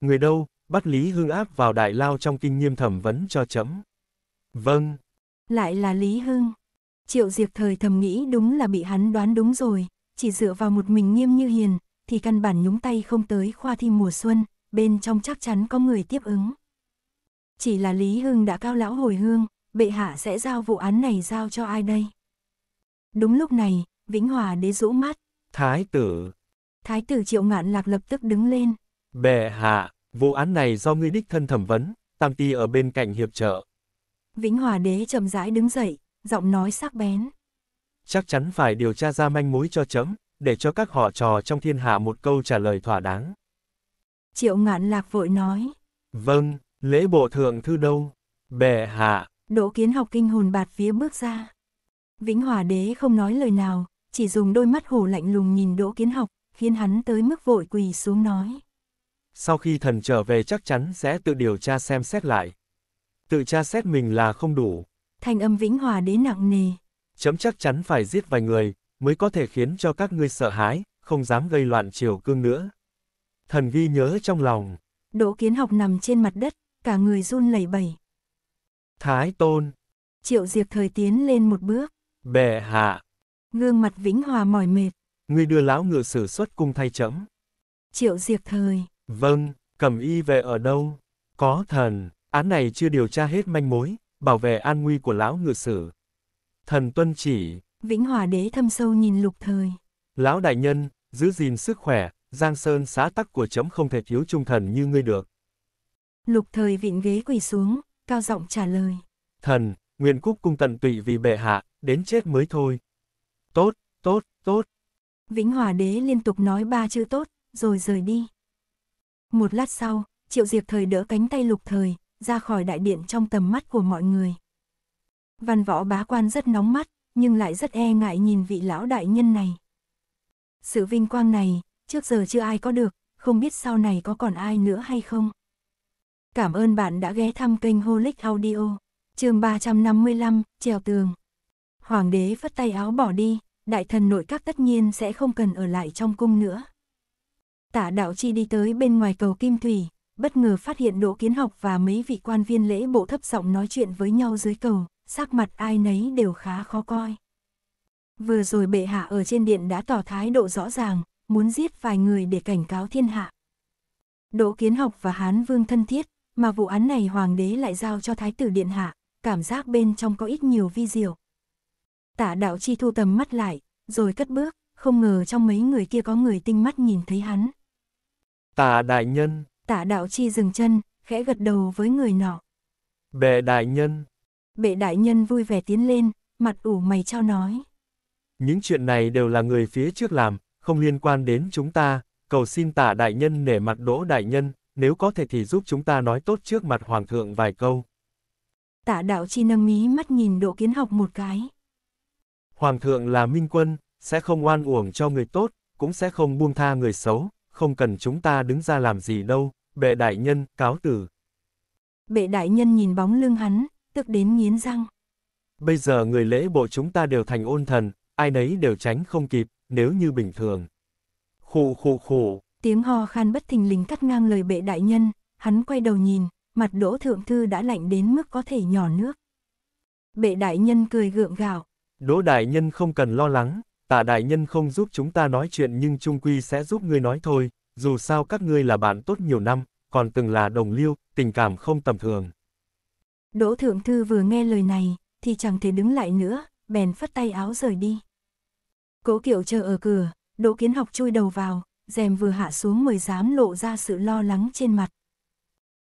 Người đâu, bắt Lý Hưng áp vào đại lao trong kinh nghiêm thẩm vấn cho chấm. Vâng. Lại là Lý Hưng. Triệu Diệp thời thầm nghĩ đúng là bị hắn đoán đúng rồi, chỉ dựa vào một mình Nghiêm Như Hiền, thì căn bản nhúng tay không tới khoa thi mùa xuân, bên trong chắc chắn có người tiếp ứng. Chỉ là Lý Hưng đã cao lão hồi hương, bệ hạ sẽ giao vụ án này giao cho ai đây? Đúng lúc này, Vĩnh Hòa đế rũ mắt. Thái tử. Thái tử triệu ngạn lạc lập tức đứng lên. Bệ hạ, vụ án này do ngươi đích thân thẩm vấn, tam ti ở bên cạnh hiệp trợ. Vĩnh Hòa đế chậm rãi đứng dậy, giọng nói sắc bén. Chắc chắn phải điều tra ra manh mối cho chấm, để cho các họ trò trong thiên hạ một câu trả lời thỏa đáng. Triệu ngạn lạc vội nói. Vâng, Lễ bộ thượng thư đâu? Bệ hạ. Đỗ kiến học kinh hồn bạt phía bước ra. Vĩnh Hòa đế không nói lời nào, chỉ dùng đôi mắt hổ lạnh lùng nhìn Đỗ kiến học, khiến hắn tới mức vội quỳ xuống nói. Sau khi thần trở về chắc chắn sẽ tự điều tra xem xét lại. Tự tra xét mình là không đủ. Thành âm Vĩnh Hòa đế nặng nề. Chấm chắc chắn phải giết vài người, mới có thể khiến cho các ngươi sợ hãi, không dám gây loạn triều cương nữa. Thần ghi nhớ trong lòng. Đỗ kiến học nằm trên mặt đất, cả người run lẩy bẩy. Thái tôn. Triệu Diệp thời tiến lên một bước. Bệ hạ. Gương mặt Vĩnh Hòa mỏi mệt. Ngươi đưa lão ngựa sử xuất cung thay chấm. Triệu Diệp thời. Vâng, cầm y về ở đâu? Có thần, án này chưa điều tra hết manh mối, bảo vệ an nguy của lão ngựa sử. Thần tuân chỉ. Vĩnh Hòa đế thâm sâu nhìn lục thời. Lão đại nhân, giữ gìn sức khỏe, Giang Sơn xã tắc của chấm không thể thiếu trung thần như ngươi được. Lục thời vịn ghế quỳ xuống, cao giọng trả lời. Thần, nguyện cúc cung tận tụy vì bệ hạ, đến chết mới thôi. Tốt, tốt, tốt. Vĩnh Hòa Đế liên tục nói ba chữ tốt, rồi rời đi. Một lát sau, Triệu Diệp Thời đỡ cánh tay Lục Thời, ra khỏi đại điện trong tầm mắt của mọi người. Văn võ bá quan rất nóng mắt, nhưng lại rất e ngại nhìn vị lão đại nhân này. Sự vinh quang này, trước giờ chưa ai có được, không biết sau này có còn ai nữa hay không. Cảm ơn bạn đã ghé thăm kênh Holic Audio. chương 355, trèo tường. Hoàng đế phất tay áo bỏ đi, đại thần nội các tất nhiên sẽ không cần ở lại trong cung nữa. Tả đạo chi đi tới bên ngoài cầu Kim Thủy, bất ngờ phát hiện Đỗ Kiến Học và mấy vị quan viên lễ bộ thấp giọng nói chuyện với nhau dưới cầu, sắc mặt ai nấy đều khá khó coi. Vừa rồi bệ hạ ở trên điện đã tỏ thái độ rõ ràng, muốn giết vài người để cảnh cáo thiên hạ. Đỗ Kiến Học và Hán Vương thân thiết, mà vụ án này hoàng đế lại giao cho thái tử điện hạ, cảm giác bên trong có ít nhiều vi diệu. Tả đạo chi thu tầm mắt lại, rồi cất bước, không ngờ trong mấy người kia có người tinh mắt nhìn thấy hắn. Tả đại nhân. Tả đạo chi dừng chân, khẽ gật đầu với người nọ. Bệ đại nhân. Bệ đại nhân vui vẻ tiến lên, mặt ủ mày trao nói. Những chuyện này đều là người phía trước làm, không liên quan đến chúng ta, cầu xin tả đại nhân nể mặt đỗ đại nhân, nếu có thể thì giúp chúng ta nói tốt trước mặt Hoàng thượng vài câu. Tạ đạo chi nâng mí mắt nhìn độ kiến học một cái. Hoàng thượng là minh quân, sẽ không oan uổng cho người tốt, cũng sẽ không buông tha người xấu, không cần chúng ta đứng ra làm gì đâu, bệ đại nhân, cáo tử. Bệ đại nhân nhìn bóng lưng hắn, tức đến nghiến răng. Bây giờ người lễ bộ chúng ta đều thành ôn thần, ai nấy đều tránh không kịp, nếu như bình thường. Khụ khụ khụ, Tiếng ho khan bất thình lình cắt ngang lời bệ đại nhân, hắn quay đầu nhìn, mặt đỗ thượng thư đã lạnh đến mức có thể nhỏ nước. Bệ đại nhân cười gượng gạo. Đỗ đại nhân không cần lo lắng, tạ đại nhân không giúp chúng ta nói chuyện nhưng trung quy sẽ giúp ngươi nói thôi, dù sao các ngươi là bạn tốt nhiều năm, còn từng là đồng liêu, tình cảm không tầm thường. Đỗ thượng thư vừa nghe lời này, thì chẳng thể đứng lại nữa, bèn phất tay áo rời đi. Cố kiệu chờ ở cửa, đỗ kiến học chui đầu vào, rèm vừa hạ xuống mới dám lộ ra sự lo lắng trên mặt.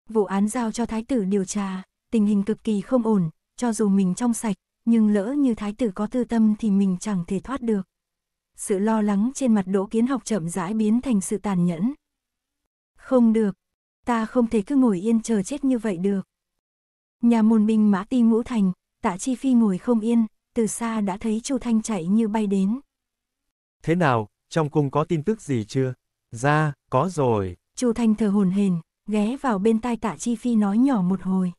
Vụ án giao cho thái tử điều tra, tình hình cực kỳ không ổn, cho dù mình trong sạch, nhưng lỡ như thái tử có tư tâm thì mình chẳng thể thoát được. Sự lo lắng trên mặt đỗ kiến học chậm rãi biến thành sự tàn nhẫn. Không được, ta không thể cứ ngồi yên chờ chết như vậy được. Nhà môn binh mã ti ngũ thành, tạ chi phi ngồi không yên, từ xa đã thấy Chu Thanh chạy như bay đến. Thế nào, trong cung có tin tức gì chưa? Ra, có rồi. Chu Thanh thờ hồn hền, ghé vào bên tai Tạ Chi Phi nói nhỏ một hồi.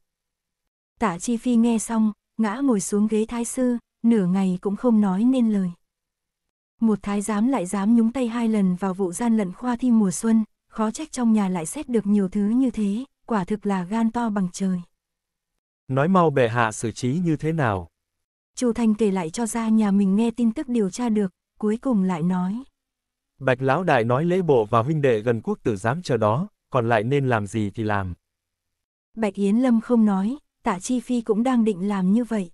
Tạ Chi Phi nghe xong, ngã ngồi xuống ghế thái sư, nửa ngày cũng không nói nên lời. Một thái giám lại dám nhúng tay hai lần vào vụ gian lận khoa thi mùa xuân, khó trách trong nhà lại xét được nhiều thứ như thế, quả thực là gan to bằng trời. Nói mau bệ hạ xử trí như thế nào? Chu Thanh kể lại cho ra nhà mình nghe tin tức điều tra được, cuối cùng lại nói. Bạch lão đại nói lễ bộ và huynh đệ gần quốc tử giám chờ đó, còn lại nên làm gì thì làm. Bạch Yến Lâm không nói, tạ Chi Phi cũng đang định làm như vậy.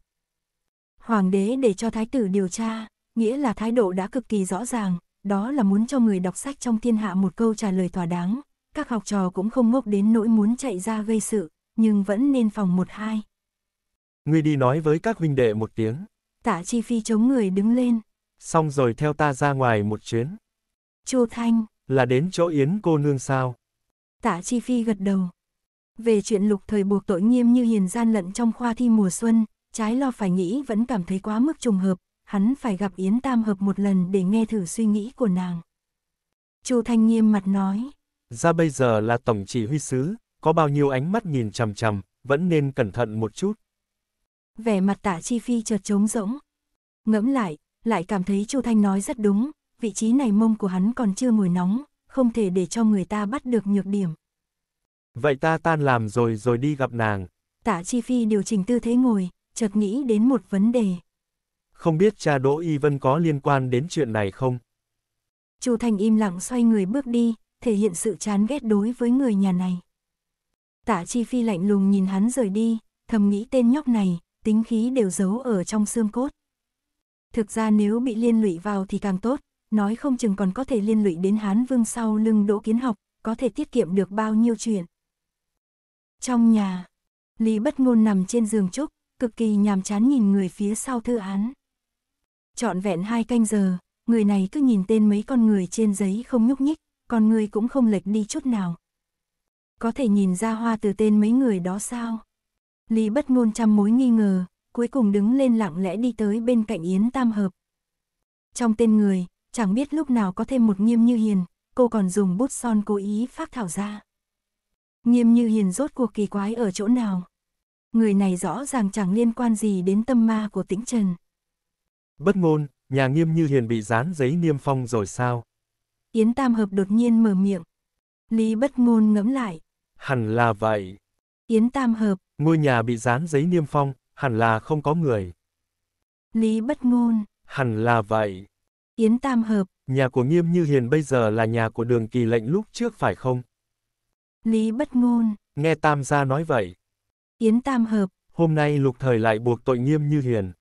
Hoàng đế để cho thái tử điều tra, nghĩa là thái độ đã cực kỳ rõ ràng, đó là muốn cho người đọc sách trong thiên hạ một câu trả lời thỏa đáng. Các học trò cũng không ngốc đến nỗi muốn chạy ra gây sự, nhưng vẫn nên phòng một hai. Ngươi đi nói với các huynh đệ một tiếng. Tạ Chi Phi chống người đứng lên. Xong rồi theo ta ra ngoài một chuyến. Chu Thanh. Là đến chỗ Yến cô nương sao? Tạ Chi Phi gật đầu. Về chuyện lục thời buộc tội nghiêm như hiền gian lận trong khoa thi mùa xuân, trái lo phải nghĩ vẫn cảm thấy quá mức trùng hợp, hắn phải gặp Yến Tam Hợp một lần để nghe thử suy nghĩ của nàng. Chu Thanh nghiêm mặt nói. Ra bây giờ là tổng chỉ huy sứ, có bao nhiêu ánh mắt nhìn chằm chằm, vẫn nên cẩn thận một chút. Vẻ mặt tạ chi phi chợt trống rỗng. Ngẫm lại, lại cảm thấy Chu Thanh nói rất đúng, vị trí này mông của hắn còn chưa mùi nóng, không thể để cho người ta bắt được nhược điểm. Vậy ta tan làm rồi rồi đi gặp nàng. Tạ Chi Phi điều chỉnh tư thế ngồi, chợt nghĩ đến một vấn đề. Không biết cha Đỗ Y Vân có liên quan đến chuyện này không? Chu Thành im lặng xoay người bước đi, thể hiện sự chán ghét đối với người nhà này. Tạ Chi Phi lạnh lùng nhìn hắn rời đi, thầm nghĩ tên nhóc này, tính khí đều giấu ở trong xương cốt. Thực ra nếu bị liên lụy vào thì càng tốt, nói không chừng còn có thể liên lụy đến Hán Vương sau lưng Đỗ Kiến Học, có thể tiết kiệm được bao nhiêu chuyện. Trong nhà, Lý Bất Ngôn nằm trên giường trúc, cực kỳ nhàm chán nhìn người phía sau thư án. Trọn vẹn hai canh giờ, người này cứ nhìn tên mấy con người trên giấy không nhúc nhích, con người cũng không lệch đi chút nào. Có thể nhìn ra hoa từ tên mấy người đó sao? Lý bất ngôn trăm mối nghi ngờ, cuối cùng đứng lên lặng lẽ đi tới bên cạnh Yến Tam Hợp. Trong tên người, chẳng biết lúc nào có thêm một nghiêm như hiền, cô còn dùng bút son cố ý phát thảo ra. Nghiêm như hiền rốt cuộc kỳ quái ở chỗ nào? Người này rõ ràng chẳng liên quan gì đến tâm ma của tĩnh trần. Bất ngôn, nhà nghiêm như hiền bị dán giấy niêm phong rồi sao? Yến Tam Hợp đột nhiên mở miệng. Lý bất ngôn ngẫm lại. Hẳn là vậy. Yến Tam Hợp. Ngôi nhà bị dán giấy niêm phong, hẳn là không có người. Lý bất ngôn. Hẳn là vậy. Yến Tam Hợp. Nhà của Nghiêm Như Hiền bây giờ là nhà của đường kỳ lệnh lúc trước phải không? Lý bất ngôn. Nghe Tam gia nói vậy. Yến Tam Hợp. Hôm nay lục thời lại buộc tội Nghiêm Như Hiền.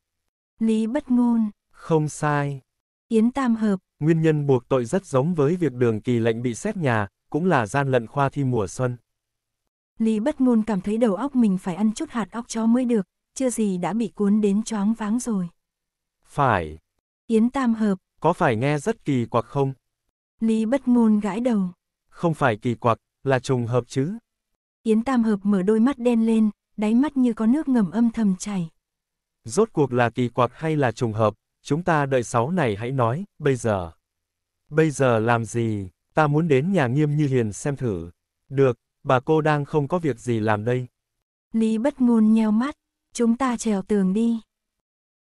Lý bất ngôn. Không sai. Yến Tam Hợp. Nguyên nhân buộc tội rất giống với việc đường kỳ lệnh bị xét nhà, cũng là gian lận khoa thi mùa xuân. Lý bất ngôn cảm thấy đầu óc mình phải ăn chút hạt óc chó mới được, chưa gì đã bị cuốn đến choáng váng rồi. Phải. Yến Tam Hợp, có phải nghe rất kỳ quặc không? Lý bất ngôn gãi đầu. Không phải kỳ quặc, là trùng hợp chứ. Yến Tam Hợp mở đôi mắt đen lên, đáy mắt như có nước ngầm âm thầm chảy. Rốt cuộc là kỳ quặc hay là trùng hợp, chúng ta đợi sáu này hãy nói, bây giờ. Bây giờ làm gì, ta muốn đến nhà nghiêm như hiền xem thử. Được, bà cô đang không có việc gì làm đây. Lý bất ngôn nheo mắt, chúng ta trèo tường đi.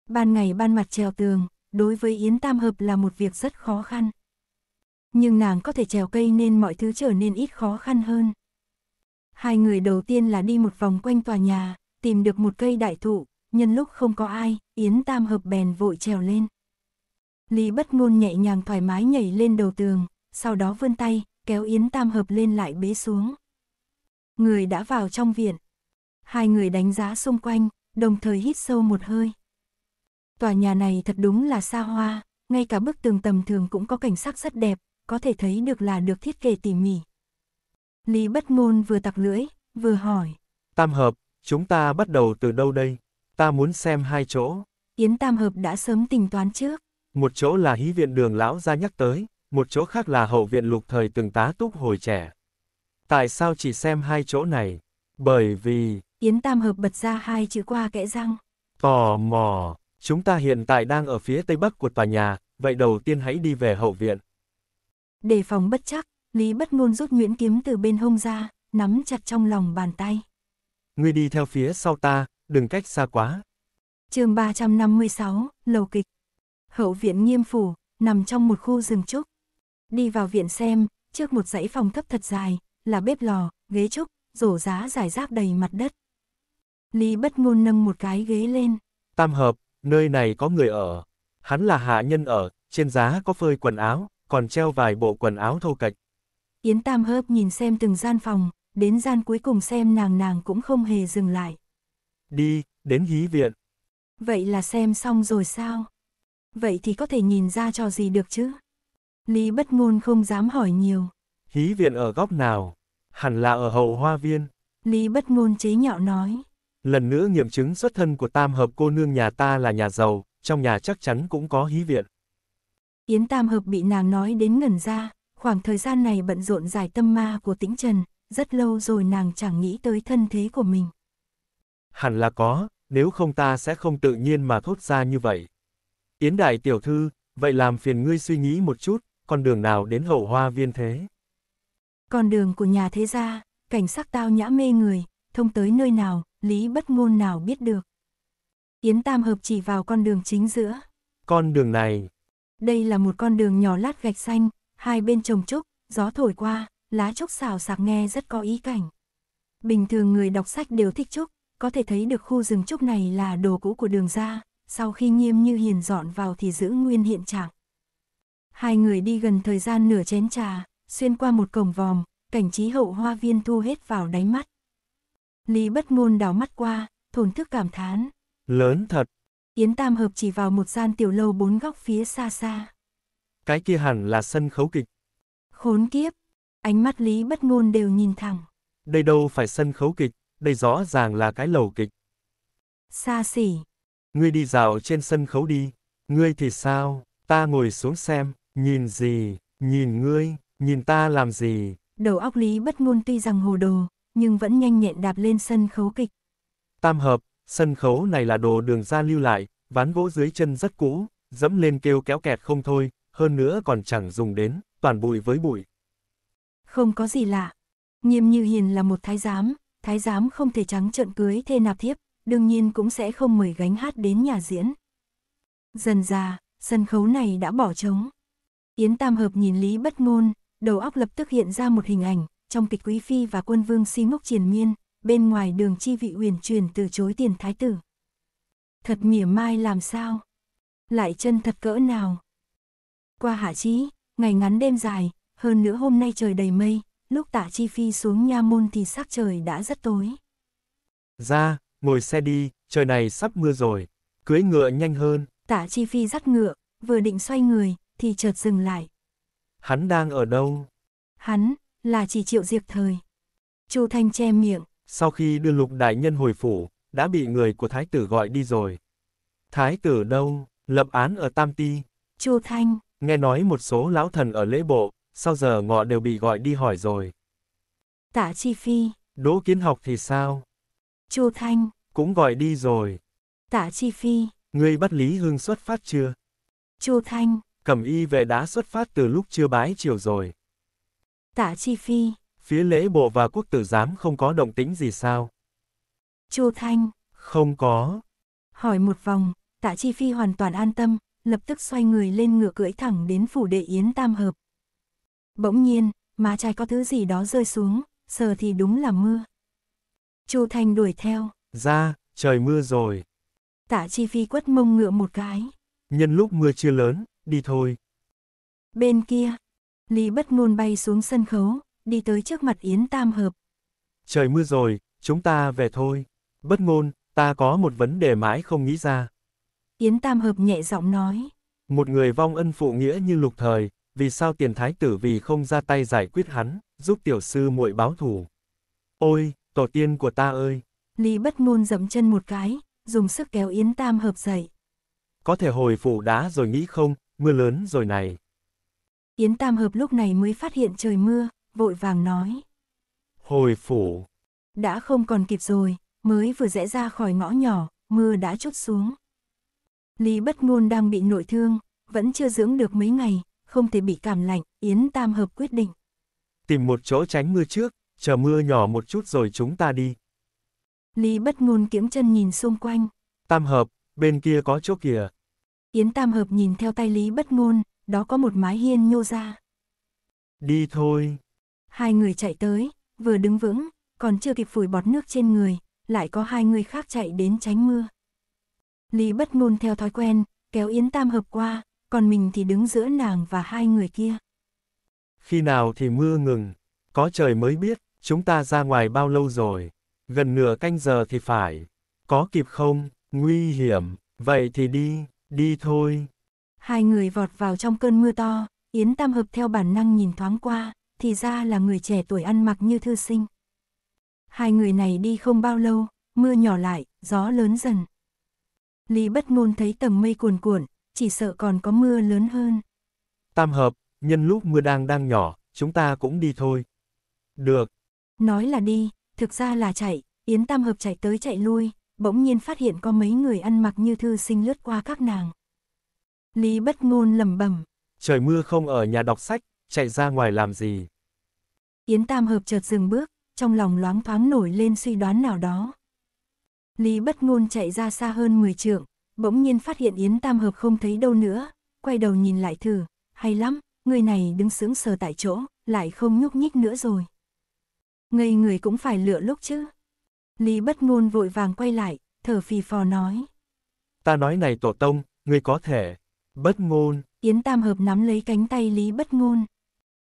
Ban ngày ban mặt trèo tường, đối với Yến Tam Hợp là một việc rất khó khăn. Nhưng nàng có thể trèo cây nên mọi thứ trở nên ít khó khăn hơn. Hai người đầu tiên là đi một vòng quanh tòa nhà, tìm được một cây đại thụ, nhân lúc không có ai, Yến Tam Hợp bèn vội trèo lên. Lý bất ngôn nhẹ nhàng thoải mái nhảy lên đầu tường, sau đó vươn tay, kéo Yến Tam Hợp lên lại bế xuống. Người đã vào trong viện. Hai người đánh giá xung quanh, đồng thời hít sâu một hơi. Tòa nhà này thật đúng là xa hoa, ngay cả bức tường tầm thường cũng có cảnh sắc rất đẹp, có thể thấy được là được thiết kế tỉ mỉ. Lý bất Môn vừa tặc lưỡi, vừa hỏi. Tam hợp, chúng ta bắt đầu từ đâu đây? Ta muốn xem hai chỗ. Yến Tam hợp đã sớm tính toán trước. Một chỗ là hí viện đường lão ra nhắc tới, một chỗ khác là hậu viện lục thời từng tá túc hồi trẻ. Tại sao chỉ xem hai chỗ này? Bởi vì... Yến Tam hợp bật ra hai chữ qua kẽ răng. Tò mò. Chúng ta hiện tại đang ở phía tây bắc của tòa nhà, vậy đầu tiên hãy đi về hậu viện. Đề phòng bất chắc, Lý bất ngôn rút Nguyễn Kiếm từ bên hông ra, nắm chặt trong lòng bàn tay. Ngươi đi theo phía sau ta, đừng cách xa quá. chương 356, Lầu Kịch Hậu viện nghiêm phủ, nằm trong một khu rừng trúc. Đi vào viện xem, trước một dãy phòng thấp thật dài, là bếp lò, ghế trúc, rổ giá giải rác đầy mặt đất. Lý bất ngôn nâng một cái ghế lên. Tam hợp, nơi này có người ở. Hắn là hạ nhân ở, trên giá có phơi quần áo, còn treo vài bộ quần áo thô cạch. Yến Tam Hớp nhìn xem từng gian phòng, đến gian cuối cùng xem nàng nàng cũng không hề dừng lại. Đi, đến hí viện. Vậy là xem xong rồi sao? Vậy thì có thể nhìn ra cho gì được chứ? Lý bất ngôn không dám hỏi nhiều. Hí viện ở góc nào? Hẳn là ở hậu hoa viên. Lý bất ngôn chế nhạo nói lần nữa nghiệm chứng xuất thân của tam hợp cô nương nhà ta là nhà giàu, trong nhà chắc chắn cũng có hí viện. Yến tam hợp bị nàng nói đến ngẩn ra, khoảng thời gian này bận rộn giải tâm ma của tĩnh trần, rất lâu rồi nàng chẳng nghĩ tới thân thế của mình. Hẳn là có, nếu không ta sẽ không tự nhiên mà thốt ra như vậy. Yến đại tiểu thư, vậy làm phiền ngươi suy nghĩ một chút, con đường nào đến hậu hoa viên thế? Con đường của nhà thế gia, cảnh sắc tao nhã mê người, thông tới nơi nào, lý bất ngôn nào biết được. Yến Tam Hợp chỉ vào con đường chính giữa. Con đường này. Đây là một con đường nhỏ lát gạch xanh, hai bên trồng trúc, gió thổi qua, lá trúc xào sạc nghe rất có ý cảnh. Bình thường người đọc sách đều thích trúc, có thể thấy được khu rừng trúc này là đồ cũ của đường ra, sau khi nghiêm như hiền dọn vào thì giữ nguyên hiện trạng. Hai người đi gần thời gian nửa chén trà, xuyên qua một cổng vòm, cảnh trí hậu hoa viên thu hết vào đáy mắt. Lý bất ngôn đảo mắt qua, thổn thức cảm thán. Lớn thật. Yến Tam Hợp chỉ vào một gian tiểu lâu bốn góc phía xa xa. Cái kia hẳn là sân khấu kịch. Khốn kiếp. Ánh mắt Lý bất ngôn đều nhìn thẳng. Đây đâu phải sân khấu kịch, đây rõ ràng là cái lầu kịch. Xa xỉ. Ngươi đi dạo trên sân khấu đi. Ngươi thì sao? Ta ngồi xuống xem, nhìn gì, nhìn ngươi, nhìn ta làm gì. Đầu óc Lý bất ngôn tuy rằng hồ đồ, nhưng vẫn nhanh nhẹn đạp lên sân khấu kịch. Tam hợp, sân khấu này là đồ đường ra lưu lại, ván gỗ dưới chân rất cũ, dẫm lên kêu kéo kẹt không thôi, hơn nữa còn chẳng dùng đến, toàn bụi với bụi. Không có gì lạ. Nghiêm Như Hiền là một thái giám, thái giám không thể trắng trợn cưới thê nạp thiếp, đương nhiên cũng sẽ không mời gánh hát đến nhà diễn. Dần ra, sân khấu này đã bỏ trống. Yến Tam Hợp nhìn Lý Bất Ngôn, đầu óc lập tức hiện ra một hình ảnh, trong kịch quý phi và quân vương si ngốc triền miên, bên ngoài đường chi vị uyển truyền từ chối tiền thái tử. Thật mỉa mai làm sao? Lại chân thật cỡ nào? Qua hạ trí, ngày ngắn đêm dài, hơn nữa hôm nay trời đầy mây, lúc tả chi phi xuống nha môn thì sắc trời đã rất tối. Ra, ngồi xe đi, trời này sắp mưa rồi, cưới ngựa nhanh hơn. Tả chi phi dắt ngựa, vừa định xoay người, thì chợt dừng lại. Hắn đang ở đâu? Hắn, là chỉ triệu diệp thời. Chu Thanh che miệng. Sau khi đưa lục đại nhân hồi phủ, đã bị người của thái tử gọi đi rồi. Thái tử đâu, lập án ở Tam Ti. Chu Thanh. Nghe nói một số lão thần ở lễ bộ, sau giờ ngọ đều bị gọi đi hỏi rồi. Tạ Chi Phi. Đỗ kiến học thì sao? Chu Thanh. Cũng gọi đi rồi. Tạ Chi Phi. Ngươi bắt Lý Hưng xuất phát chưa? Chu Thanh. Cẩm y vệ đá xuất phát từ lúc chưa bái chiều rồi. Tạ Chi Phi. Phía lễ bộ và quốc tử giám không có động tĩnh gì sao? Chu Thanh. Không có. Hỏi một vòng, Tạ Chi Phi hoàn toàn an tâm, lập tức xoay người lên ngựa cưỡi thẳng đến phủ đệ Yến Tam Hợp. Bỗng nhiên, má trai có thứ gì đó rơi xuống, sờ thì đúng là mưa. Chu Thanh đuổi theo. Ra, trời mưa rồi. Tạ Chi Phi quất mông ngựa một cái. Nhân lúc mưa chưa lớn, đi thôi. Bên kia, Lý bất ngôn bay xuống sân khấu, đi tới trước mặt Yến Tam Hợp. Trời mưa rồi, chúng ta về thôi. Bất ngôn, ta có một vấn đề mãi không nghĩ ra. Yến Tam Hợp nhẹ giọng nói. Một người vong ân phụ nghĩa như lục thời, vì sao tiền thái tử vì không ra tay giải quyết hắn, giúp tiểu sư muội báo thù? Ôi, tổ tiên của ta ơi! Lý bất ngôn dậm chân một cái, dùng sức kéo Yến Tam Hợp dậy. Có thể hồi phủ đá rồi nghĩ không, mưa lớn rồi này. Yến Tam Hợp lúc này mới phát hiện trời mưa, vội vàng nói. Hồi phủ. Đã không còn kịp rồi, mới vừa rẽ ra khỏi ngõ nhỏ, mưa đã chút xuống. Lý bất ngôn đang bị nội thương, vẫn chưa dưỡng được mấy ngày, không thể bị cảm lạnh, Yến Tam Hợp quyết định. Tìm một chỗ tránh mưa trước, chờ mưa nhỏ một chút rồi chúng ta đi. Lý bất ngôn kiễng chân nhìn xung quanh. Tam Hợp, bên kia có chỗ kìa. Yến Tam Hợp nhìn theo tay Lý bất ngôn, đó có một mái hiên nhô ra. Đi thôi. Hai người chạy tới, vừa đứng vững, còn chưa kịp phủi bọt nước trên người, lại có hai người khác chạy đến tránh mưa. Lý bất ngôn theo thói quen, kéo Yến Tam hợp qua, còn mình thì đứng giữa nàng và hai người kia. Khi nào thì mưa ngừng, có trời mới biết, chúng ta ra ngoài bao lâu rồi, gần nửa canh giờ thì phải, có kịp không, nguy hiểm, vậy thì đi, đi thôi. Hai người vọt vào trong cơn mưa to, Yến Tam Hợp theo bản năng nhìn thoáng qua, thì ra là người trẻ tuổi ăn mặc như thư sinh. Hai người này đi không bao lâu, mưa nhỏ lại, gió lớn dần. Lý bất ngôn thấy tầng mây cuồn cuộn, chỉ sợ còn có mưa lớn hơn. Tam Hợp, nhân lúc mưa đang đang nhỏ, chúng ta cũng đi thôi. Được. Nói là đi, thực ra là chạy, Yến Tam Hợp chạy tới chạy lui, bỗng nhiên phát hiện có mấy người ăn mặc như thư sinh lướt qua các nàng. Lý bất ngôn lẩm bẩm. Trời mưa không ở nhà đọc sách, chạy ra ngoài làm gì? Yến Tam Hợp chợt dừng bước, trong lòng loáng thoáng nổi lên suy đoán nào đó. Lý bất ngôn chạy ra xa hơn 10 trượng, bỗng nhiên phát hiện Yến Tam Hợp không thấy đâu nữa, quay đầu nhìn lại thử, hay lắm, người này đứng sững sờ tại chỗ, lại không nhúc nhích nữa rồi. Ngây người cũng phải lựa lúc chứ. Lý bất ngôn vội vàng quay lại, thở phì phò nói. Ta nói này tổ tông, người có thể. Bất ngôn. Yến Tam Hợp nắm lấy cánh tay Lý Bất Ngôn.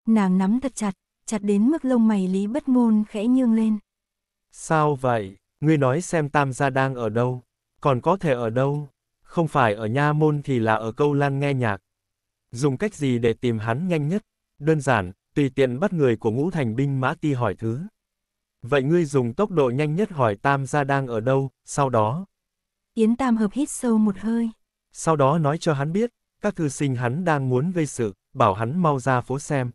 Nàng nắm thật chặt, chặt đến mức lông mày Lý Bất Ngôn khẽ nhương lên. Sao vậy? Ngươi nói xem Tam gia đang ở đâu? Còn có thể ở đâu? Không phải ở nha môn thì là ở câu lan nghe nhạc. Dùng cách gì để tìm hắn nhanh nhất? Đơn giản, tùy tiện bắt người của ngũ thành binh mã ti hỏi thứ. Vậy ngươi dùng tốc độ nhanh nhất hỏi Tam gia đang ở đâu, sau đó. Yến Tam hợp hít sâu một hơi. Sau đó nói cho hắn biết, các thư sinh hắn đang muốn gây sự, bảo hắn mau ra phố xem.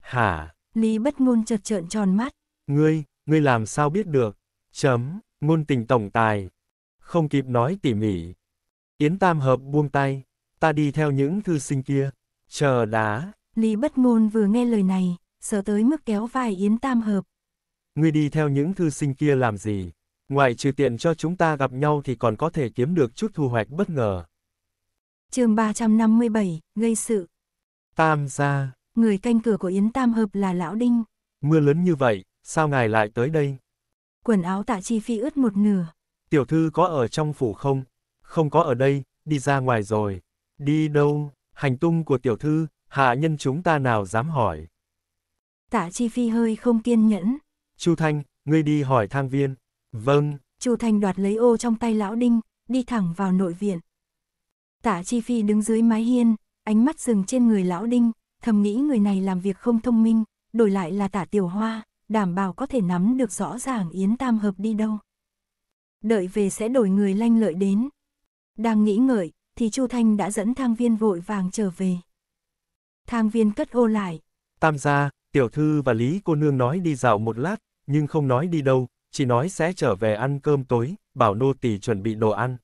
Hả? Lý bất ngôn chợt trợn tròn mắt. Ngươi, ngươi làm sao biết được? Chấm, ngôn tình tổng tài. Không kịp nói tỉ mỉ. Yến Tam Hợp buông tay. Ta đi theo những thư sinh kia. Chờ đã. Lý bất ngôn vừa nghe lời này, sợ tới mức kéo vai Yến Tam Hợp. Ngươi đi theo những thư sinh kia làm gì? Ngoại trừ tiện cho chúng ta gặp nhau thì còn có thể kiếm được chút thu hoạch bất ngờ chương 357, gây sự. Tam gia. Người canh cửa của Yến Tam Hợp là Lão Đinh. Mưa lớn như vậy, sao ngài lại tới đây? Quần áo tạ chi phi ướt một nửa. Tiểu thư có ở trong phủ không? Không có ở đây, đi ra ngoài rồi. Đi đâu? Hành tung của tiểu thư, hạ nhân chúng ta nào dám hỏi. Tạ chi phi hơi không kiên nhẫn. Chu Thanh, ngươi đi hỏi thang viên. Vâng. Chu Thanh đoạt lấy ô trong tay lão đinh, đi thẳng vào nội viện. Tạ Chi Phi đứng dưới mái hiên, ánh mắt dừng trên người lão đinh, thầm nghĩ người này làm việc không thông minh, đổi lại là tạ tiểu hoa, đảm bảo có thể nắm được rõ ràng Yến Tam Hợp đi đâu. Đợi về sẽ đổi người lanh lợi đến. Đang nghĩ ngợi, thì Chu Thanh đã dẫn thang viên vội vàng trở về. Thang viên cất ô lại. Tam gia, tiểu thư và Lý cô nương nói đi dạo một lát, nhưng không nói đi đâu, chỉ nói sẽ trở về ăn cơm tối, bảo nô tỳ chuẩn bị đồ ăn.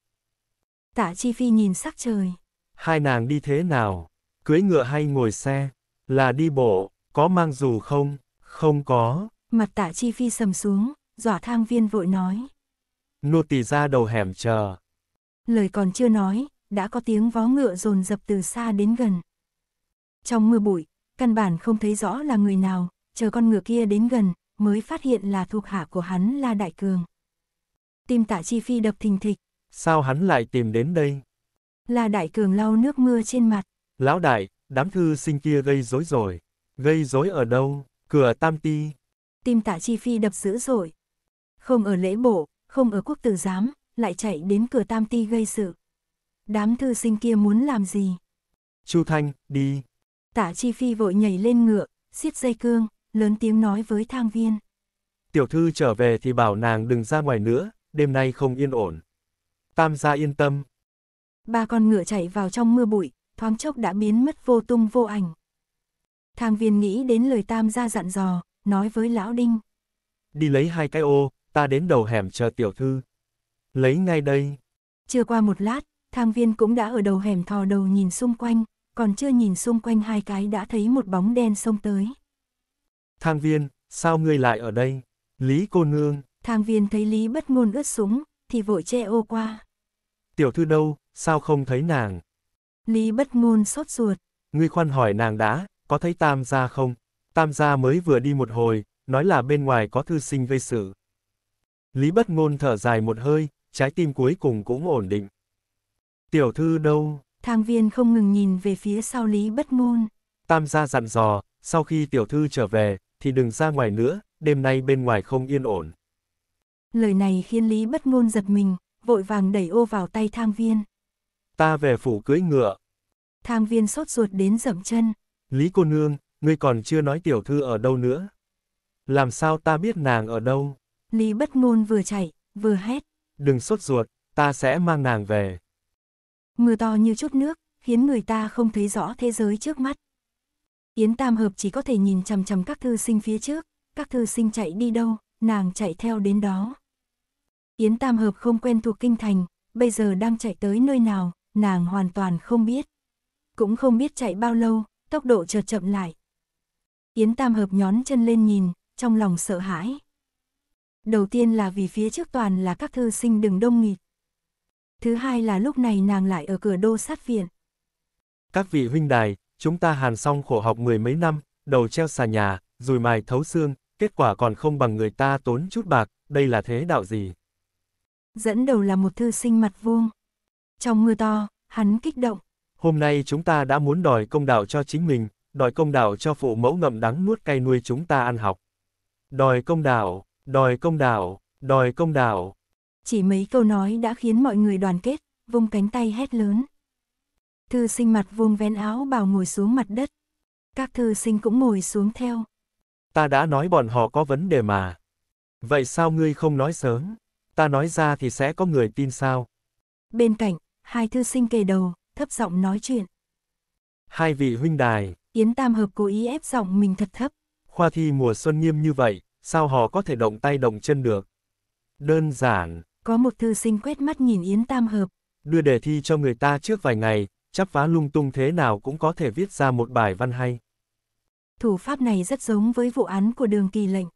Tạ Chi Phi nhìn sắc trời. Hai nàng đi thế nào? Cưới ngựa hay ngồi xe? Là đi bộ, có mang dù không? Không có. Mặt tạ Chi Phi sầm xuống, dọa thang viên vội nói. Nô tỳ ra đầu hẻm chờ. Lời còn chưa nói, đã có tiếng vó ngựa rồn dập từ xa đến gần. Trong mưa bụi, căn bản không thấy rõ là người nào, chờ con ngựa kia đến gần, mới phát hiện là thuộc hạ của hắn là Đại Cường. Tim tạ Chi Phi đập thình thịch, Sao hắn lại tìm đến đây? Là đại cường lau nước mưa trên mặt. Lão đại, đám thư sinh kia gây rối rồi. Gây rối ở đâu? Cửa tam ti. Tim tạ chi phi đập dữ rồi Không ở lễ bộ, không ở quốc tử giám, lại chạy đến cửa tam ti gây sự. Đám thư sinh kia muốn làm gì? Chu Thanh, đi. Tạ chi phi vội nhảy lên ngựa, xiết dây cương, lớn tiếng nói với thang viên. Tiểu thư trở về thì bảo nàng đừng ra ngoài nữa, đêm nay không yên ổn. Tam gia yên tâm. Ba con ngựa chạy vào trong mưa bụi, thoáng chốc đã biến mất vô tung vô ảnh. Thang viên nghĩ đến lời tam gia dặn dò, nói với lão đinh. Đi lấy hai cái ô, ta đến đầu hẻm chờ tiểu thư. Lấy ngay đây. Chưa qua một lát, thang viên cũng đã ở đầu hẻm thò đầu nhìn xung quanh, còn chưa nhìn xung quanh hai cái đã thấy một bóng đen xông tới. Thang viên, sao ngươi lại ở đây? Lý cô nương. Thang viên thấy Lý bất ngôn ướt súng, thì vội che ô qua. Tiểu thư đâu, sao không thấy nàng? Lý bất ngôn sốt ruột. Ngươi khoan hỏi nàng đã, có thấy Tam gia không? Tam gia mới vừa đi một hồi, nói là bên ngoài có thư sinh gây sự. Lý bất ngôn thở dài một hơi, trái tim cuối cùng cũng ổn định. Tiểu thư đâu? Thang viên không ngừng nhìn về phía sau Lý bất ngôn. Tam gia dặn dò, sau khi tiểu thư trở về, thì đừng ra ngoài nữa, đêm nay bên ngoài không yên ổn lời này khiến Lý bất ngôn giật mình, vội vàng đẩy ô vào tay tham viên. Ta về phủ cưới ngựa. tham viên sốt ruột đến dậm chân. Lý cô nương, ngươi còn chưa nói tiểu thư ở đâu nữa. Làm sao ta biết nàng ở đâu? Lý bất ngôn vừa chạy, vừa hét. Đừng sốt ruột, ta sẽ mang nàng về. Mưa to như chút nước, khiến người ta không thấy rõ thế giới trước mắt. Yến Tam Hợp chỉ có thể nhìn chằm chằm các thư sinh phía trước, các thư sinh chạy đi đâu, nàng chạy theo đến đó. Yến Tam Hợp không quen thuộc kinh thành, bây giờ đang chạy tới nơi nào, nàng hoàn toàn không biết. Cũng không biết chạy bao lâu, tốc độ chợt chậm lại. Yến Tam Hợp nhón chân lên nhìn, trong lòng sợ hãi. Đầu tiên là vì phía trước toàn là các thư sinh đừng đông nghịt. Thứ hai là lúc này nàng lại ở cửa đô sát viện. Các vị huynh đài, chúng ta hàn xong khổ học mười mấy năm, đầu treo xà nhà, rùi mài thấu xương, kết quả còn không bằng người ta tốn chút bạc, đây là thế đạo gì? dẫn đầu là một thư sinh mặt vuông. Trong mưa to, hắn kích động. Hôm nay chúng ta đã muốn đòi công đạo cho chính mình, đòi công đạo cho phụ mẫu ngậm đắng nuốt cay nuôi chúng ta ăn học. Đòi công đạo, đòi công đạo, đòi công đạo. Chỉ mấy câu nói đã khiến mọi người đoàn kết, vung cánh tay hét lớn. Thư sinh mặt vuông vén áo bào ngồi xuống mặt đất. Các thư sinh cũng ngồi xuống theo. Ta đã nói bọn họ có vấn đề mà. Vậy sao ngươi không nói sớm? Ta nói ra thì sẽ có người tin sao? Bên cạnh, hai thư sinh kề đầu, thấp giọng nói chuyện. Hai vị huynh đài. Yến Tam Hợp cố ý ép giọng mình thật thấp. Khoa thi mùa xuân nghiêm như vậy, sao họ có thể động tay động chân được? Đơn giản. Có một thư sinh quét mắt nhìn Yến Tam Hợp. Đưa đề thi cho người ta trước vài ngày, chắp vá lung tung thế nào cũng có thể viết ra một bài văn hay. Thủ pháp này rất giống với vụ án của đường kỳ lệnh.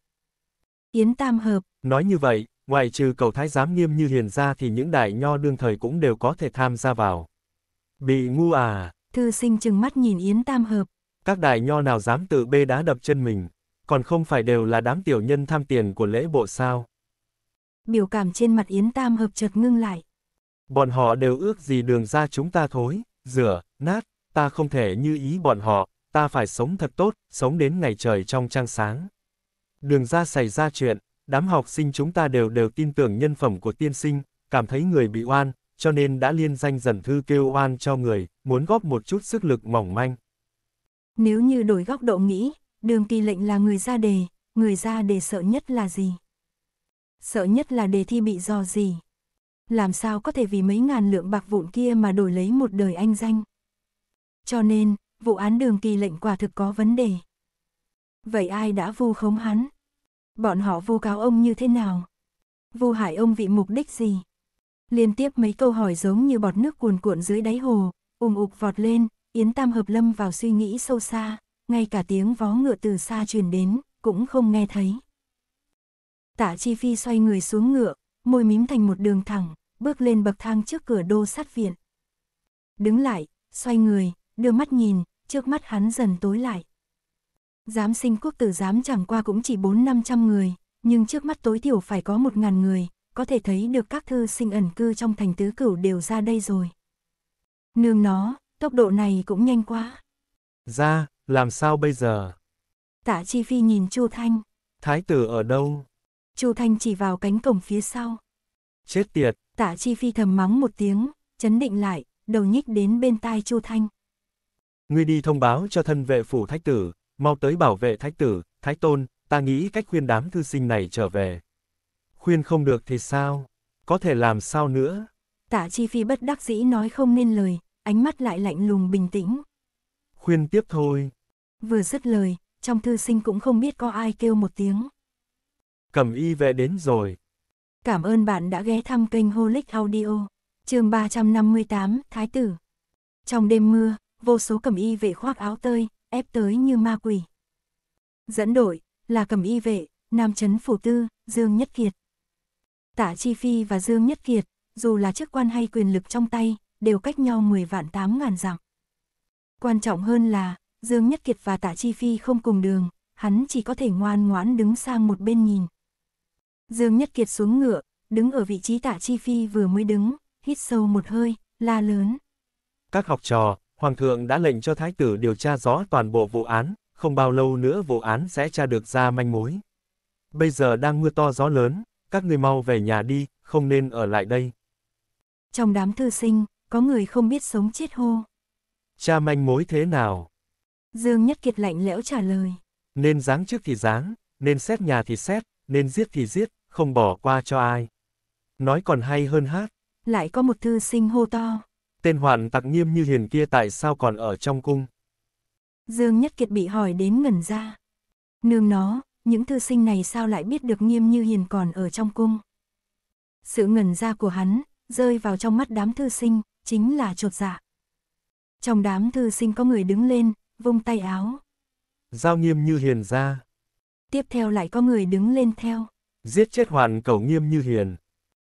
Yến Tam Hợp. Nói như vậy, Ngoại trừ cầu thái giám nghiêm như hiền ra thì những đại nho đương thời cũng đều có thể tham gia vào. Bị ngu à? Thư sinh chừng mắt nhìn Yến Tam Hợp. Các đại nho nào dám tự bê đá đập chân mình, còn không phải đều là đám tiểu nhân tham tiền của lễ bộ sao? Biểu cảm trên mặt Yến Tam Hợp chợt ngưng lại. Bọn họ đều ước gì đường ra chúng ta thối, rửa, nát, ta không thể như ý bọn họ, ta phải sống thật tốt, sống đến ngày trời trong trăng sáng. Đường ra xảy ra chuyện, đám học sinh chúng ta đều đều tin tưởng nhân phẩm của tiên sinh, cảm thấy người bị oan, cho nên đã liên danh dần thư kêu oan cho người, muốn góp một chút sức lực mỏng manh. Nếu như đổi góc độ nghĩ, đường kỳ lệnh là người ra đề, người ra đề sợ nhất là gì? Sợ nhất là đề thi bị dò gì? Làm sao có thể vì mấy ngàn lượng bạc vụn kia mà đổi lấy một đời anh danh? Cho nên, vụ án đường kỳ lệnh quả thực có vấn đề. Vậy ai đã vu khống hắn? Bọn họ vu cáo ông như thế nào? Vu hại ông vì mục đích gì? Liên tiếp mấy câu hỏi giống như bọt nước cuồn cuộn dưới đáy hồ, ùm ục vọt lên, Yến Tam hợp lâm vào suy nghĩ sâu xa, ngay cả tiếng vó ngựa từ xa truyền đến, cũng không nghe thấy. Tạ Chi Phi xoay người xuống ngựa, môi mím thành một đường thẳng, bước lên bậc thang trước cửa đô sát viện. Đứng lại, xoay người, đưa mắt nhìn, trước mắt hắn dần tối lại. Giám sinh quốc tử giám chẳng qua cũng chỉ 4-500 người, nhưng trước mắt tối thiểu phải có 1.000 người, có thể thấy được các thư sinh ẩn cư trong thành tứ cửu đều ra đây rồi. Nương nó, tốc độ này cũng nhanh quá. Ra, làm sao bây giờ? Tạ Chi Phi nhìn Chu Thanh. Thái tử ở đâu? Chu Thanh chỉ vào cánh cổng phía sau. Chết tiệt. Tạ Chi Phi thầm mắng một tiếng, chấn định lại, đầu nhích đến bên tai Chu Thanh. Ngươi đi thông báo cho thân vệ phủ thách tử, Mau tới bảo vệ thái tử, thái tôn, ta nghĩ cách khuyên đám thư sinh này trở về. Khuyên không được thì sao? Có thể làm sao nữa? Tạ Chi Phi bất đắc dĩ nói không nên lời, ánh mắt lại lạnh lùng bình tĩnh. Khuyên tiếp thôi. Vừa dứt lời, trong thư sinh cũng không biết có ai kêu một tiếng. Cẩm y về đến rồi. Cảm ơn bạn đã ghé thăm kênh Holic Audio, chương 358, Thái Tử. Trong đêm mưa, vô số cẩm y vệ khoác áo tơi, ép tới như ma quỷ. Dẫn đội là cầm y vệ, Nam chấn Phủ Tư, Dương Nhất Kiệt. Tả Chi Phi và Dương Nhất Kiệt, dù là chức quan hay quyền lực trong tay, đều cách nhau 10 vạn 8 ngàn dặm. Quan trọng hơn là, Dương Nhất Kiệt và Tả Chi Phi không cùng đường, hắn chỉ có thể ngoan ngoãn đứng sang một bên nhìn. Dương Nhất Kiệt xuống ngựa, đứng ở vị trí Tả Chi Phi vừa mới đứng, hít sâu một hơi, la lớn. Các học trò, Hoàng thượng đã lệnh cho thái tử điều tra rõ toàn bộ vụ án, không bao lâu nữa vụ án sẽ tra được ra manh mối. Bây giờ đang mưa to gió lớn, các người mau về nhà đi, không nên ở lại đây. Trong đám thư sinh, có người không biết sống chết hô. Cha manh mối thế nào? Dương Nhất Kiệt lạnh lẽo trả lời. Nên giáng trước thì giáng, nên xét nhà thì xét, nên giết thì giết, không bỏ qua cho ai. Nói còn hay hơn hát. Lại có một thư sinh hô to tên hoạn tặc nghiêm như hiền kia tại sao còn ở trong cung? Dương Nhất Kiệt bị hỏi đến ngẩn ra. Nương nó, những thư sinh này sao lại biết được nghiêm như hiền còn ở trong cung? Sự ngẩn ra của hắn, rơi vào trong mắt đám thư sinh, chính là trột dạ. Trong đám thư sinh có người đứng lên, vung tay áo. Giao nghiêm như hiền ra. Tiếp theo lại có người đứng lên theo. Giết chết hoàn cầu nghiêm như hiền.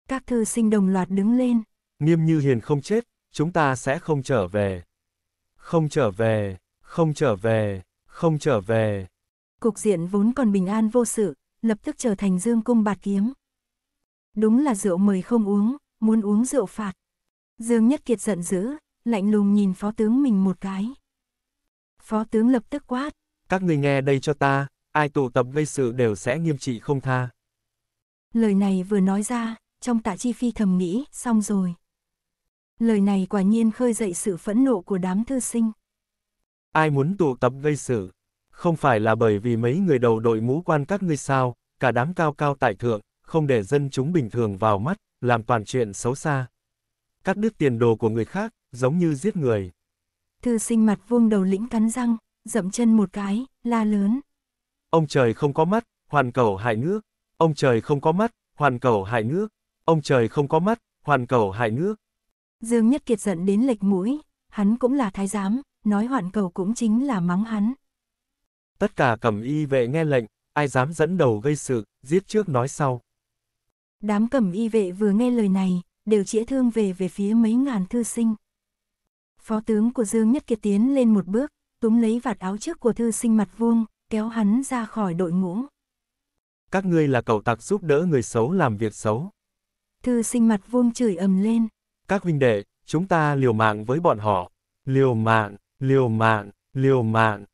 Các thư sinh đồng loạt đứng lên. Nghiêm như hiền không chết, chúng ta sẽ không trở về. Không trở về, không trở về, không trở về. Cục diện vốn còn bình an vô sự, lập tức trở thành dương cung bạt kiếm. Đúng là rượu mời không uống, muốn uống rượu phạt. Dương Nhất Kiệt giận dữ, lạnh lùng nhìn phó tướng mình một cái. Phó tướng lập tức quát. Các người nghe đây cho ta, ai tụ tập gây sự đều sẽ nghiêm trị không tha. Lời này vừa nói ra, trong tạ chi phi thầm nghĩ, xong rồi lời này quả nhiên khơi dậy sự phẫn nộ của đám thư sinh. Ai muốn tụ tập gây sự? Không phải là bởi vì mấy người đầu đội mũ quan các ngươi sao, cả đám cao cao tại thượng, không để dân chúng bình thường vào mắt, làm toàn chuyện xấu xa. Cắt đứt tiền đồ của người khác, giống như giết người. Thư sinh mặt vuông đầu lĩnh cắn răng, dậm chân một cái, la lớn. Ông trời không có mắt, hoàn cầu hại nước. Ông trời không có mắt, hoàn cầu hại nước. Ông trời không có mắt, hoàn cầu hại nước. Dương Nhất Kiệt giận đến lệch mũi, hắn cũng là thái giám, nói hoạn cầu cũng chính là mắng hắn. Tất cả cầm y vệ nghe lệnh, ai dám dẫn đầu gây sự, giết trước nói sau. Đám cầm y vệ vừa nghe lời này, đều chĩa thương về về phía mấy ngàn thư sinh. Phó tướng của Dương Nhất Kiệt tiến lên một bước, túm lấy vạt áo trước của thư sinh mặt vuông, kéo hắn ra khỏi đội ngũ. Các ngươi là cầu tặc giúp đỡ người xấu làm việc xấu. Thư sinh mặt vuông chửi ầm lên, các huynh đệ, chúng ta liều mạng với bọn họ. Liều mạng, liều mạng, liều mạng.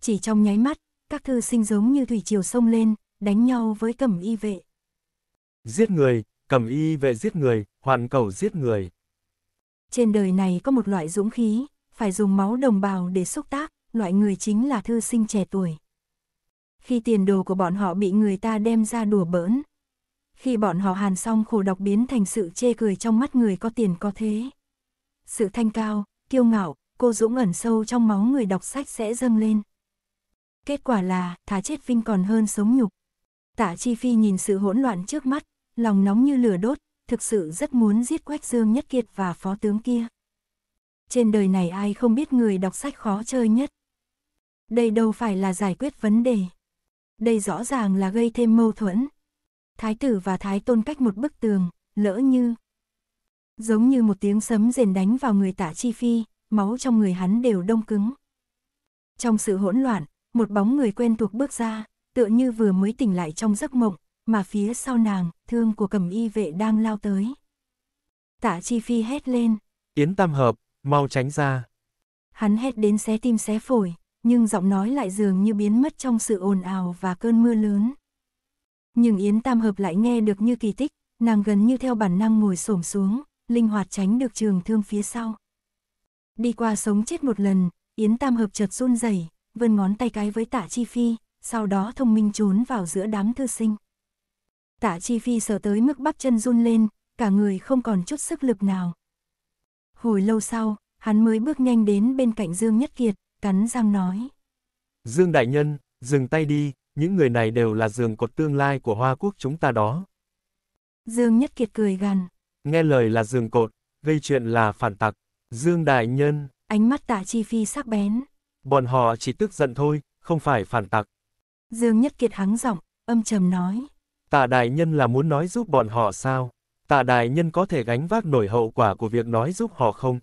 Chỉ trong nháy mắt, các thư sinh giống như thủy triều sông lên, đánh nhau với cầm y vệ. Giết người, cầm y vệ giết người, hoàn cầu giết người. Trên đời này có một loại dũng khí, phải dùng máu đồng bào để xúc tác, loại người chính là thư sinh trẻ tuổi. Khi tiền đồ của bọn họ bị người ta đem ra đùa bỡn, khi bọn họ hàn xong khổ độc biến thành sự chê cười trong mắt người có tiền có thế. Sự thanh cao, kiêu ngạo, cô dũng ẩn sâu trong máu người đọc sách sẽ dâng lên. Kết quả là, thà chết vinh còn hơn sống nhục. Tạ Chi Phi nhìn sự hỗn loạn trước mắt, lòng nóng như lửa đốt, thực sự rất muốn giết Quách Dương Nhất Kiệt và phó tướng kia. Trên đời này ai không biết người đọc sách khó chơi nhất. Đây đâu phải là giải quyết vấn đề. Đây rõ ràng là gây thêm mâu thuẫn thái tử và thái tôn cách một bức tường, lỡ như... Giống như một tiếng sấm rền đánh vào người tả chi phi, máu trong người hắn đều đông cứng. Trong sự hỗn loạn, một bóng người quen thuộc bước ra, tựa như vừa mới tỉnh lại trong giấc mộng, mà phía sau nàng, thương của cầm y vệ đang lao tới. Tả Chi Phi hét lên. Yến Tam Hợp, mau tránh ra. Hắn hét đến xé tim xé phổi, nhưng giọng nói lại dường như biến mất trong sự ồn ào và cơn mưa lớn nhưng Yến Tam Hợp lại nghe được như kỳ tích, nàng gần như theo bản năng ngồi xổm xuống, linh hoạt tránh được trường thương phía sau. Đi qua sống chết một lần, Yến Tam Hợp chợt run rẩy, vươn ngón tay cái với Tạ Chi Phi, sau đó thông minh trốn vào giữa đám thư sinh. Tạ Chi Phi sợ tới mức bắp chân run lên, cả người không còn chút sức lực nào. Hồi lâu sau, hắn mới bước nhanh đến bên cạnh Dương Nhất Kiệt, cắn răng nói. Dương Đại Nhân, dừng tay đi, những người này đều là giường cột tương lai của Hoa Quốc chúng ta đó. Dương Nhất Kiệt cười gằn. Nghe lời là giường cột, gây chuyện là phản tặc. Dương Đại Nhân. Ánh mắt tạ chi phi sắc bén. Bọn họ chỉ tức giận thôi, không phải phản tặc. Dương Nhất Kiệt hắng giọng, âm trầm nói. Tạ Đại Nhân là muốn nói giúp bọn họ sao? Tạ Đại Nhân có thể gánh vác nổi hậu quả của việc nói giúp họ không?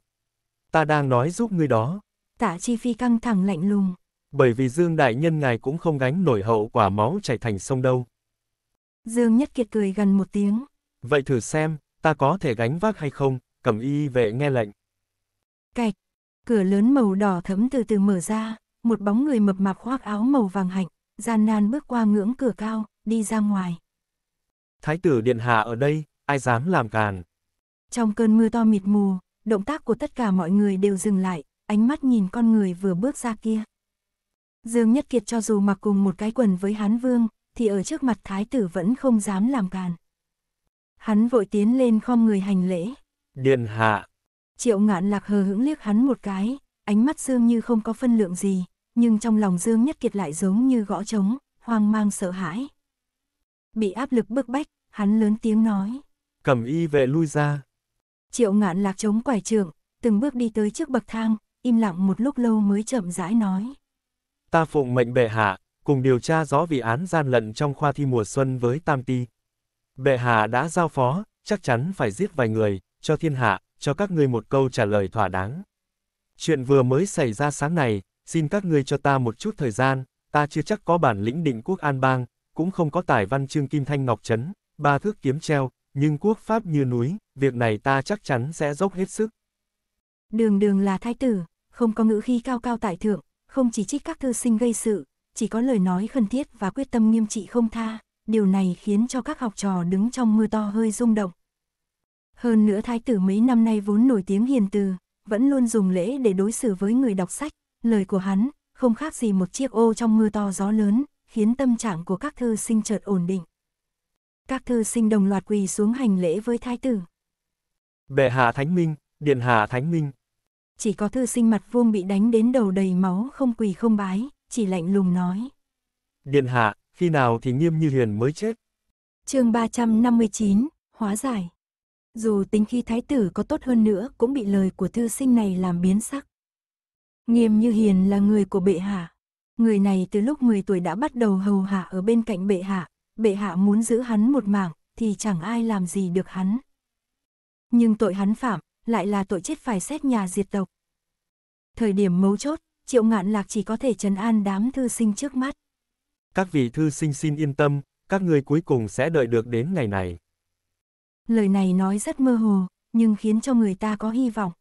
Ta đang nói giúp ngươi đó. Tạ Chi Phi căng thẳng lạnh lùng bởi vì Dương Đại Nhân ngài cũng không gánh nổi hậu quả máu chảy thành sông đâu. Dương Nhất Kiệt cười gần một tiếng. Vậy thử xem, ta có thể gánh vác hay không, cầm y vệ nghe lệnh. Cạch, cửa lớn màu đỏ thấm từ từ mở ra, một bóng người mập mạp khoác áo màu vàng hạnh, gian nan bước qua ngưỡng cửa cao, đi ra ngoài. Thái tử điện hạ ở đây, ai dám làm càn. Trong cơn mưa to mịt mù, động tác của tất cả mọi người đều dừng lại, ánh mắt nhìn con người vừa bước ra kia. Dương Nhất Kiệt cho dù mặc cùng một cái quần với Hán Vương, thì ở trước mặt thái tử vẫn không dám làm càn. Hắn vội tiến lên khom người hành lễ. Điện hạ. Triệu ngạn lạc hờ hững liếc hắn một cái, ánh mắt Dương như không có phân lượng gì, nhưng trong lòng Dương Nhất Kiệt lại giống như gõ trống, hoang mang sợ hãi. Bị áp lực bức bách, hắn lớn tiếng nói. Cầm y vệ lui ra. Triệu ngạn lạc chống quải trượng, từng bước đi tới trước bậc thang, im lặng một lúc lâu mới chậm rãi nói. Ta phụng mệnh bệ hạ, cùng điều tra rõ vị án gian lận trong khoa thi mùa xuân với Tam Ti. Bệ hạ đã giao phó, chắc chắn phải giết vài người, cho thiên hạ, cho các ngươi một câu trả lời thỏa đáng. Chuyện vừa mới xảy ra sáng này, xin các ngươi cho ta một chút thời gian, ta chưa chắc có bản lĩnh định quốc an bang, cũng không có tài văn chương kim thanh ngọc chấn ba thước kiếm treo, nhưng quốc pháp như núi, việc này ta chắc chắn sẽ dốc hết sức. Đường đường là thái tử, không có ngữ khi cao cao tại thượng, không chỉ trích các thư sinh gây sự, chỉ có lời nói khẩn thiết và quyết tâm nghiêm trị không tha, điều này khiến cho các học trò đứng trong mưa to hơi rung động. Hơn nữa thái tử mấy năm nay vốn nổi tiếng hiền từ, vẫn luôn dùng lễ để đối xử với người đọc sách, lời của hắn không khác gì một chiếc ô trong mưa to gió lớn, khiến tâm trạng của các thư sinh chợt ổn định. Các thư sinh đồng loạt quỳ xuống hành lễ với thái tử. Bệ hạ thánh minh, điện hạ thánh minh chỉ có thư sinh mặt vuông bị đánh đến đầu đầy máu không quỳ không bái, chỉ lạnh lùng nói. Điện hạ, khi nào thì nghiêm như hiền mới chết? chương 359, hóa giải. Dù tính khi thái tử có tốt hơn nữa cũng bị lời của thư sinh này làm biến sắc. Nghiêm như hiền là người của bệ hạ. Người này từ lúc 10 tuổi đã bắt đầu hầu hạ ở bên cạnh bệ hạ. Bệ hạ muốn giữ hắn một mảng thì chẳng ai làm gì được hắn. Nhưng tội hắn phạm lại là tội chết phải xét nhà diệt tộc. Thời điểm mấu chốt, triệu ngạn lạc chỉ có thể trấn an đám thư sinh trước mắt. Các vị thư sinh xin yên tâm, các người cuối cùng sẽ đợi được đến ngày này. Lời này nói rất mơ hồ, nhưng khiến cho người ta có hy vọng.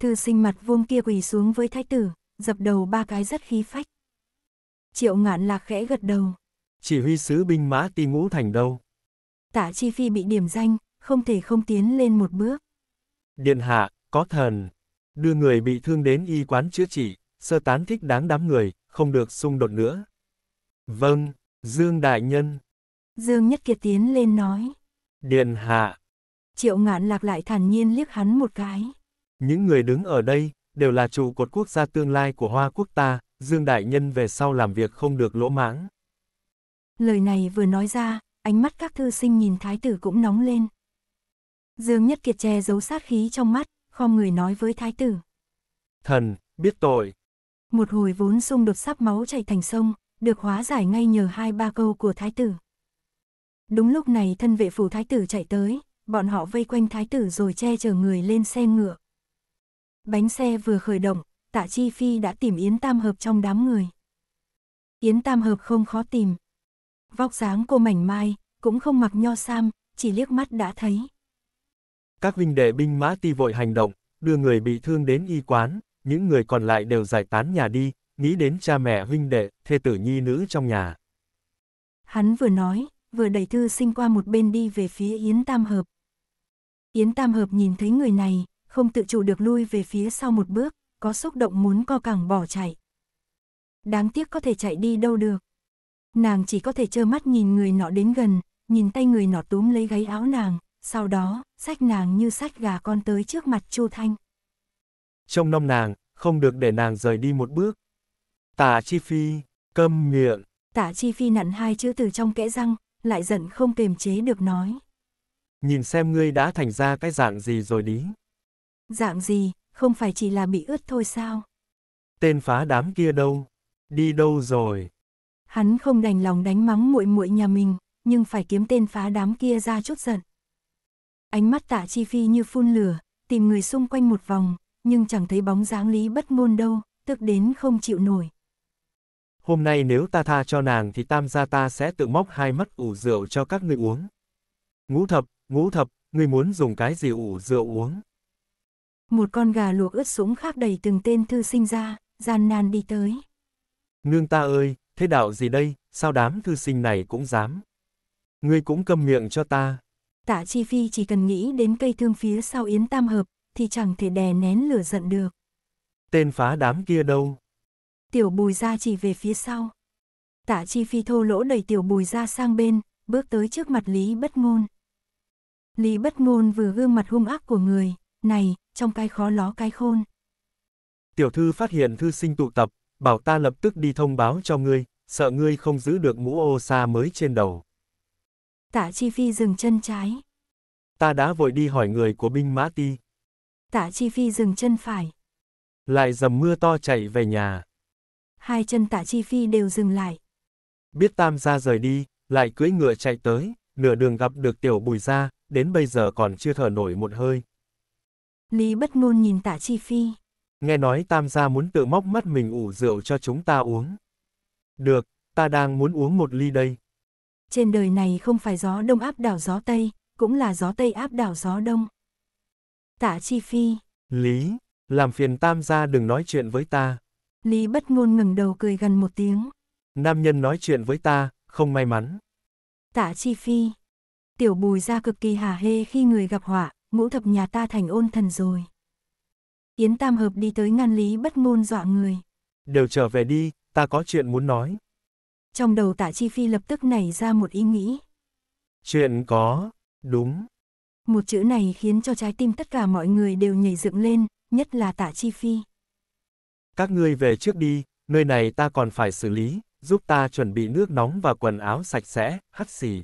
Thư sinh mặt vuông kia quỳ xuống với thái tử, dập đầu ba cái rất khí phách. Triệu ngạn lạc khẽ gật đầu. Chỉ huy sứ binh mã ti ngũ thành đâu? Tả chi phi bị điểm danh, không thể không tiến lên một bước. Điện hạ, có thần. Đưa người bị thương đến y quán chữa trị, sơ tán thích đáng đám người, không được xung đột nữa. Vâng, Dương Đại Nhân. Dương Nhất Kiệt tiến lên nói. Điện hạ. Triệu ngạn lạc lại thản nhiên liếc hắn một cái. Những người đứng ở đây, đều là trụ cột quốc gia tương lai của Hoa quốc ta, Dương Đại Nhân về sau làm việc không được lỗ mãng. Lời này vừa nói ra, ánh mắt các thư sinh nhìn thái tử cũng nóng lên. Dương Nhất Kiệt che giấu sát khí trong mắt, khom người nói với thái tử. Thần, biết tội. Một hồi vốn xung đột sắp máu chảy thành sông, được hóa giải ngay nhờ hai ba câu của thái tử. Đúng lúc này thân vệ phủ thái tử chạy tới, bọn họ vây quanh thái tử rồi che chở người lên xe ngựa. Bánh xe vừa khởi động, tạ Chi Phi đã tìm Yến Tam Hợp trong đám người. Yến Tam Hợp không khó tìm. Vóc dáng cô mảnh mai, cũng không mặc nho sam, chỉ liếc mắt đã thấy. Các huynh đệ binh mã ti vội hành động, đưa người bị thương đến y quán, những người còn lại đều giải tán nhà đi, nghĩ đến cha mẹ huynh đệ, thê tử nhi nữ trong nhà. Hắn vừa nói, vừa đẩy thư sinh qua một bên đi về phía Yến Tam Hợp. Yến Tam Hợp nhìn thấy người này, không tự chủ được lui về phía sau một bước, có xúc động muốn co cẳng bỏ chạy. Đáng tiếc có thể chạy đi đâu được. Nàng chỉ có thể trơ mắt nhìn người nọ đến gần, nhìn tay người nọ túm lấy gáy áo nàng, sau đó, sách nàng như sách gà con tới trước mặt Chu Thanh. Trong nom nàng, không được để nàng rời đi một bước. Tả Chi Phi, câm miệng. Tả Chi Phi nặn hai chữ từ trong kẽ răng, lại giận không kềm chế được nói. Nhìn xem ngươi đã thành ra cái dạng gì rồi đi. Dạng gì, không phải chỉ là bị ướt thôi sao? Tên phá đám kia đâu? Đi đâu rồi? Hắn không đành lòng đánh mắng muội muội nhà mình, nhưng phải kiếm tên phá đám kia ra chút giận. Ánh mắt tạ chi phi như phun lửa, tìm người xung quanh một vòng, nhưng chẳng thấy bóng dáng lý bất ngôn đâu, tức đến không chịu nổi. Hôm nay nếu ta tha cho nàng thì tam gia ta sẽ tự móc hai mắt ủ rượu cho các ngươi uống. Ngũ thập, ngũ thập, ngươi muốn dùng cái gì ủ rượu uống? Một con gà luộc ướt sũng khác đầy từng tên thư sinh ra, gian nan đi tới. Nương ta ơi, thế đạo gì đây, sao đám thư sinh này cũng dám. Ngươi cũng câm miệng cho ta. Tạ Chi Phi chỉ cần nghĩ đến cây thương phía sau Yến Tam Hợp, thì chẳng thể đè nén lửa giận được. Tên phá đám kia đâu? Tiểu bùi ra chỉ về phía sau. Tạ Chi Phi thô lỗ đẩy tiểu bùi ra sang bên, bước tới trước mặt Lý Bất Ngôn. Lý Bất Ngôn vừa gương mặt hung ác của người, này, trong cái khó ló cái khôn. Tiểu thư phát hiện thư sinh tụ tập, bảo ta lập tức đi thông báo cho ngươi, sợ ngươi không giữ được mũ ô sa mới trên đầu. Tạ Chi Phi dừng chân trái. Ta đã vội đi hỏi người của binh mã ti. Tạ Chi Phi dừng chân phải. Lại dầm mưa to chạy về nhà. Hai chân Tạ Chi Phi đều dừng lại. Biết Tam gia rời đi, lại cưỡi ngựa chạy tới, nửa đường gặp được tiểu bùi gia, đến bây giờ còn chưa thở nổi một hơi. Lý bất ngôn nhìn Tạ Chi Phi. Nghe nói Tam gia muốn tự móc mắt mình ủ rượu cho chúng ta uống. Được, ta đang muốn uống một ly đây trên đời này không phải gió đông áp đảo gió Tây, cũng là gió Tây áp đảo gió Đông. Tạ Chi Phi Lý, làm phiền tam gia đừng nói chuyện với ta. Lý bất ngôn ngừng đầu cười gần một tiếng. Nam nhân nói chuyện với ta, không may mắn. Tạ Chi Phi Tiểu bùi ra cực kỳ hà hê khi người gặp họa, ngũ thập nhà ta thành ôn thần rồi. Yến Tam Hợp đi tới ngăn Lý bất ngôn dọa người. Đều trở về đi, ta có chuyện muốn nói. Trong đầu tạ Chi Phi lập tức nảy ra một ý nghĩ. Chuyện có, đúng. Một chữ này khiến cho trái tim tất cả mọi người đều nhảy dựng lên, nhất là tạ Chi Phi. Các ngươi về trước đi, nơi này ta còn phải xử lý, giúp ta chuẩn bị nước nóng và quần áo sạch sẽ, hắt xì.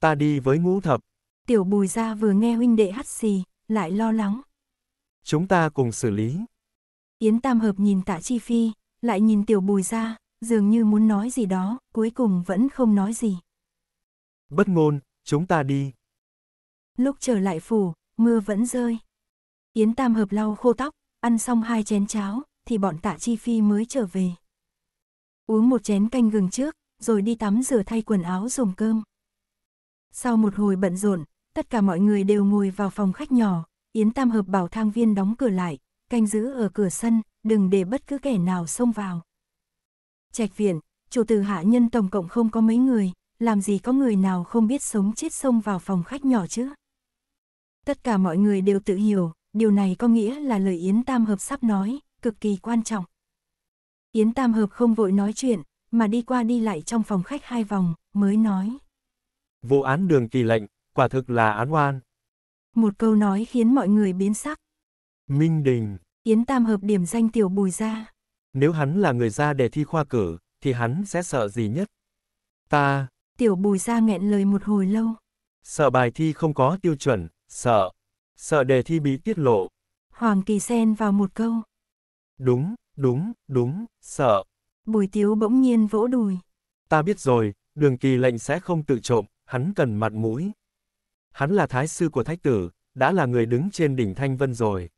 Ta đi với ngũ thập. Tiểu bùi ra vừa nghe huynh đệ hắt xì, lại lo lắng. Chúng ta cùng xử lý. Yến Tam Hợp nhìn tạ Chi Phi, lại nhìn tiểu bùi ra, dường như muốn nói gì đó, cuối cùng vẫn không nói gì. Bất ngôn, chúng ta đi. Lúc trở lại phủ, mưa vẫn rơi. Yến Tam Hợp lau khô tóc, ăn xong hai chén cháo, thì bọn tạ chi phi mới trở về. Uống một chén canh gừng trước, rồi đi tắm rửa thay quần áo dùng cơm. Sau một hồi bận rộn, tất cả mọi người đều ngồi vào phòng khách nhỏ, Yến Tam Hợp bảo thang viên đóng cửa lại, canh giữ ở cửa sân, đừng để bất cứ kẻ nào xông vào trạch viện, chủ từ hạ nhân tổng cộng không có mấy người, làm gì có người nào không biết sống chết xông vào phòng khách nhỏ chứ. Tất cả mọi người đều tự hiểu, điều này có nghĩa là lời Yến Tam Hợp sắp nói, cực kỳ quan trọng. Yến Tam Hợp không vội nói chuyện, mà đi qua đi lại trong phòng khách hai vòng, mới nói. Vụ án đường kỳ lệnh, quả thực là án oan. Một câu nói khiến mọi người biến sắc. Minh Đình. Yến Tam Hợp điểm danh tiểu bùi ra. Nếu hắn là người ra đề thi khoa cử, thì hắn sẽ sợ gì nhất? Ta. Tiểu bùi ra nghẹn lời một hồi lâu. Sợ bài thi không có tiêu chuẩn, sợ. Sợ đề thi bị tiết lộ. Hoàng Kỳ xen vào một câu. Đúng, đúng, đúng, sợ. Bùi tiếu bỗng nhiên vỗ đùi. Ta biết rồi, đường kỳ lệnh sẽ không tự trộm, hắn cần mặt mũi. Hắn là thái sư của thách tử, đã là người đứng trên đỉnh Thanh Vân rồi.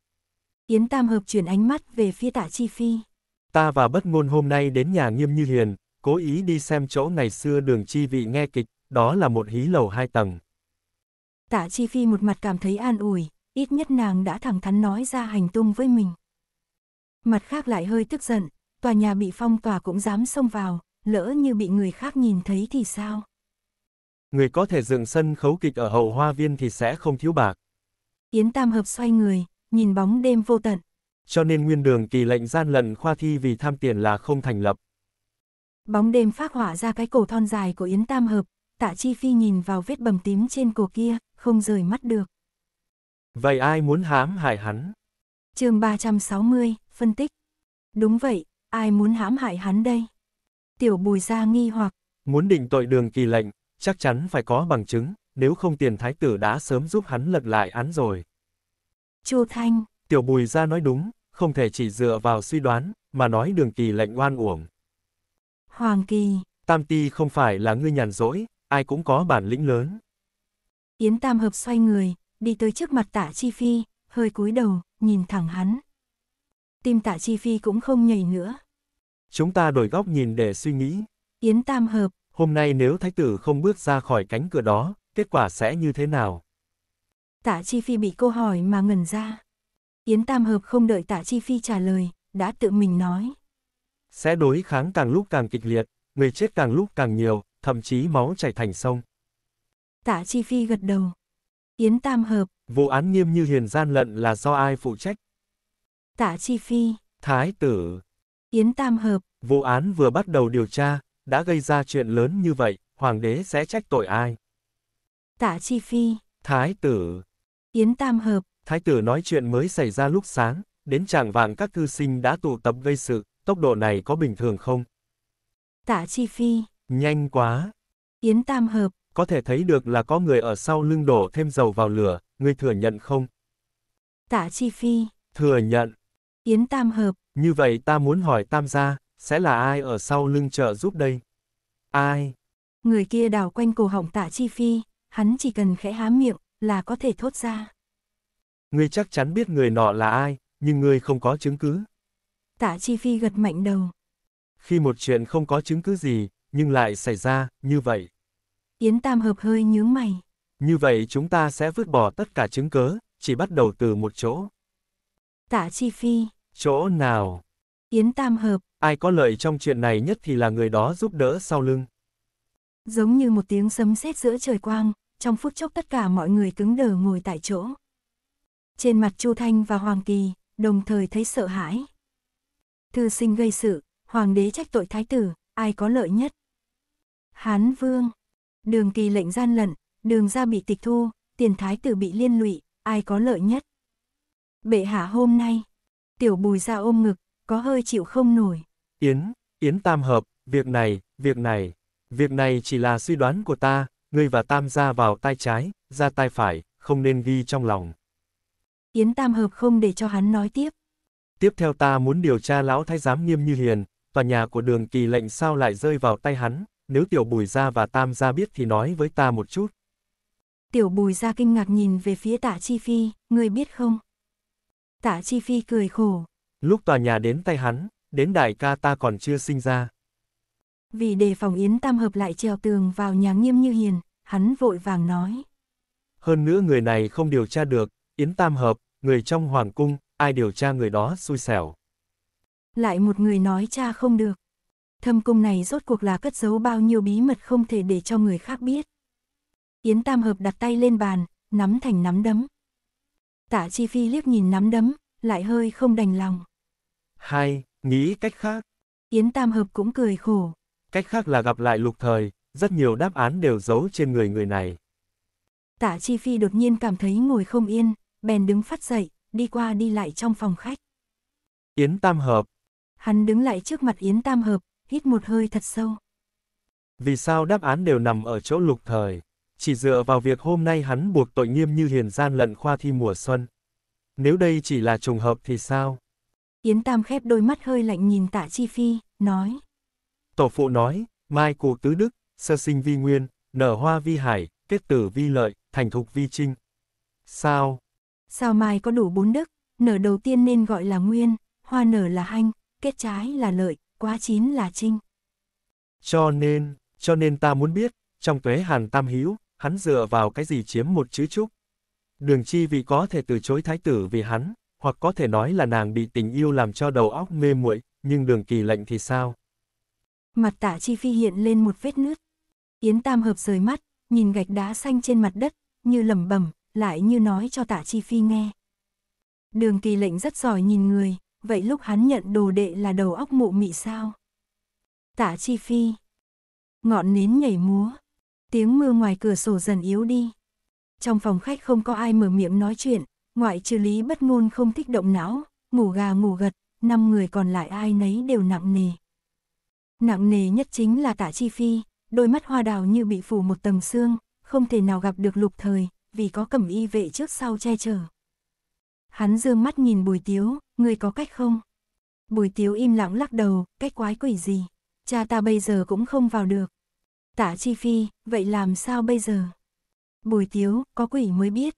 Yến Tam Hợp chuyển ánh mắt về phía tạ Chi Phi. Ta và bất ngôn hôm nay đến nhà nghiêm như hiền, cố ý đi xem chỗ ngày xưa đường chi vị nghe kịch, đó là một hí lầu hai tầng. Tạ chi phi một mặt cảm thấy an ủi, ít nhất nàng đã thẳng thắn nói ra hành tung với mình. Mặt khác lại hơi tức giận, tòa nhà bị phong tỏa cũng dám xông vào, lỡ như bị người khác nhìn thấy thì sao? Người có thể dựng sân khấu kịch ở hậu hoa viên thì sẽ không thiếu bạc. Yến Tam Hợp xoay người, nhìn bóng đêm vô tận, cho nên nguyên đường kỳ lệnh gian lận khoa thi vì tham tiền là không thành lập. Bóng đêm phát họa ra cái cổ thon dài của Yến Tam Hợp, tạ chi phi nhìn vào vết bầm tím trên cổ kia, không rời mắt được. Vậy ai muốn hãm hại hắn? chương 360, phân tích. Đúng vậy, ai muốn hãm hại hắn đây? Tiểu bùi ra nghi hoặc. Muốn định tội đường kỳ lệnh, chắc chắn phải có bằng chứng, nếu không tiền thái tử đã sớm giúp hắn lật lại án rồi. Chu Thanh, Tiểu Bùi ra nói đúng, không thể chỉ dựa vào suy đoán, mà nói đường kỳ lệnh oan uổng. Hoàng kỳ. Tam ti không phải là ngươi nhàn rỗi, ai cũng có bản lĩnh lớn. Yến Tam hợp xoay người, đi tới trước mặt tạ Chi Phi, hơi cúi đầu, nhìn thẳng hắn. Tim tạ Chi Phi cũng không nhảy nữa. Chúng ta đổi góc nhìn để suy nghĩ. Yến Tam hợp. Hôm nay nếu thái tử không bước ra khỏi cánh cửa đó, kết quả sẽ như thế nào? Tạ Chi Phi bị cô hỏi mà ngẩn ra. Yến Tam Hợp không đợi Tạ Chi Phi trả lời, đã tự mình nói. Sẽ đối kháng càng lúc càng kịch liệt, người chết càng lúc càng nhiều, thậm chí máu chảy thành sông. Tạ Chi Phi gật đầu. Yến Tam Hợp. Vụ án nghiêm như hiền gian lận là do ai phụ trách? Tạ Chi Phi. Thái tử. Yến Tam Hợp. Vụ án vừa bắt đầu điều tra, đã gây ra chuyện lớn như vậy, hoàng đế sẽ trách tội ai? Tạ Chi Phi. Thái tử. Yến Tam Hợp. Thái tử nói chuyện mới xảy ra lúc sáng, đến trạng vàng các thư sinh đã tụ tập gây sự, tốc độ này có bình thường không? Tạ Chi Phi. Nhanh quá. Yến Tam Hợp. Có thể thấy được là có người ở sau lưng đổ thêm dầu vào lửa, ngươi thừa nhận không? Tạ Chi Phi. Thừa nhận. Yến Tam Hợp. Như vậy ta muốn hỏi Tam gia, sẽ là ai ở sau lưng trợ giúp đây? Ai? Người kia đào quanh cổ họng Tạ Chi Phi, hắn chỉ cần khẽ há miệng là có thể thốt ra. Ngươi chắc chắn biết người nọ là ai, nhưng ngươi không có chứng cứ. Tạ Chi Phi gật mạnh đầu. Khi một chuyện không có chứng cứ gì, nhưng lại xảy ra, như vậy. Yến Tam Hợp hơi nhướng mày. Như vậy chúng ta sẽ vứt bỏ tất cả chứng cớ, chỉ bắt đầu từ một chỗ. Tạ Chi Phi. Chỗ nào? Yến Tam Hợp. Ai có lợi trong chuyện này nhất thì là người đó giúp đỡ sau lưng. Giống như một tiếng sấm sét giữa trời quang, trong phút chốc tất cả mọi người cứng đờ ngồi tại chỗ. Trên mặt Chu Thanh và Hoàng Kỳ, đồng thời thấy sợ hãi. Thư sinh gây sự, hoàng đế trách tội thái tử, ai có lợi nhất? Hán Vương, đường kỳ lệnh gian lận, đường ra bị tịch thu, tiền thái tử bị liên lụy, ai có lợi nhất? Bệ hạ hôm nay, tiểu bùi ra ôm ngực, có hơi chịu không nổi. Yến, Yến tam hợp, việc này, việc này, việc này chỉ là suy đoán của ta, ngươi và tam gia vào tay trái, ra tay phải, không nên ghi trong lòng. Yến Tam Hợp không để cho hắn nói tiếp. Tiếp theo ta muốn điều tra lão thái giám nghiêm như hiền, tòa nhà của đường kỳ lệnh sao lại rơi vào tay hắn, nếu tiểu bùi ra và tam ra biết thì nói với ta một chút. Tiểu bùi ra kinh ngạc nhìn về phía tạ chi phi, người biết không? Tạ chi phi cười khổ. Lúc tòa nhà đến tay hắn, đến đại ca ta còn chưa sinh ra. Vì đề phòng Yến Tam Hợp lại trèo tường vào nhà nghiêm như hiền, hắn vội vàng nói. Hơn nữa người này không điều tra được, Yến Tam Hợp, người trong hoàng cung, ai điều tra người đó xui xẻo. Lại một người nói cha không được. Thâm cung này rốt cuộc là cất giấu bao nhiêu bí mật không thể để cho người khác biết. Yến Tam Hợp đặt tay lên bàn, nắm thành nắm đấm. Tạ Chi Phi liếc nhìn nắm đấm, lại hơi không đành lòng. Hai, nghĩ cách khác. Yến Tam Hợp cũng cười khổ. Cách khác là gặp lại lục thời, rất nhiều đáp án đều giấu trên người người này. Tạ Chi Phi đột nhiên cảm thấy ngồi không yên, bèn đứng phát dậy, đi qua đi lại trong phòng khách. Yến Tam Hợp. Hắn đứng lại trước mặt Yến Tam Hợp, hít một hơi thật sâu. Vì sao đáp án đều nằm ở chỗ lục thời? Chỉ dựa vào việc hôm nay hắn buộc tội nghiêm như hiền gian lận khoa thi mùa xuân. Nếu đây chỉ là trùng hợp thì sao? Yến Tam khép đôi mắt hơi lạnh nhìn tạ Chi Phi, nói. Tổ phụ nói, mai cụ tứ đức, sơ sinh vi nguyên, nở hoa vi hải, kết tử vi lợi, thành thục vi trinh. Sao? Sao mai có đủ bốn đức, nở đầu tiên nên gọi là nguyên, hoa nở là hanh, kết trái là lợi, quá chín là trinh. Cho nên, cho nên ta muốn biết, trong tuế hàn tam hiếu, hắn dựa vào cái gì chiếm một chữ trúc. Đường chi vì có thể từ chối thái tử vì hắn, hoặc có thể nói là nàng bị tình yêu làm cho đầu óc mê muội, nhưng đường kỳ lệnh thì sao? Mặt tạ chi phi hiện lên một vết nứt. Yến Tam hợp rời mắt, nhìn gạch đá xanh trên mặt đất, như lẩm bẩm, lại như nói cho tạ chi phi nghe. Đường kỳ lệnh rất giỏi nhìn người, vậy lúc hắn nhận đồ đệ là đầu óc mụ mị sao? Tạ chi phi. Ngọn nến nhảy múa. Tiếng mưa ngoài cửa sổ dần yếu đi. Trong phòng khách không có ai mở miệng nói chuyện, ngoại trừ lý bất ngôn không thích động não, ngủ gà ngủ gật, năm người còn lại ai nấy đều nặng nề. Nặng nề nhất chính là tạ chi phi, đôi mắt hoa đào như bị phủ một tầng xương, không thể nào gặp được lục thời, vì có cẩm y vệ trước sau che chở. Hắn dương mắt nhìn bùi tiếu, người có cách không? Bùi tiếu im lặng lắc đầu, cách quái quỷ gì? Cha ta bây giờ cũng không vào được. Tả chi phi, vậy làm sao bây giờ? Bùi tiếu, có quỷ mới biết.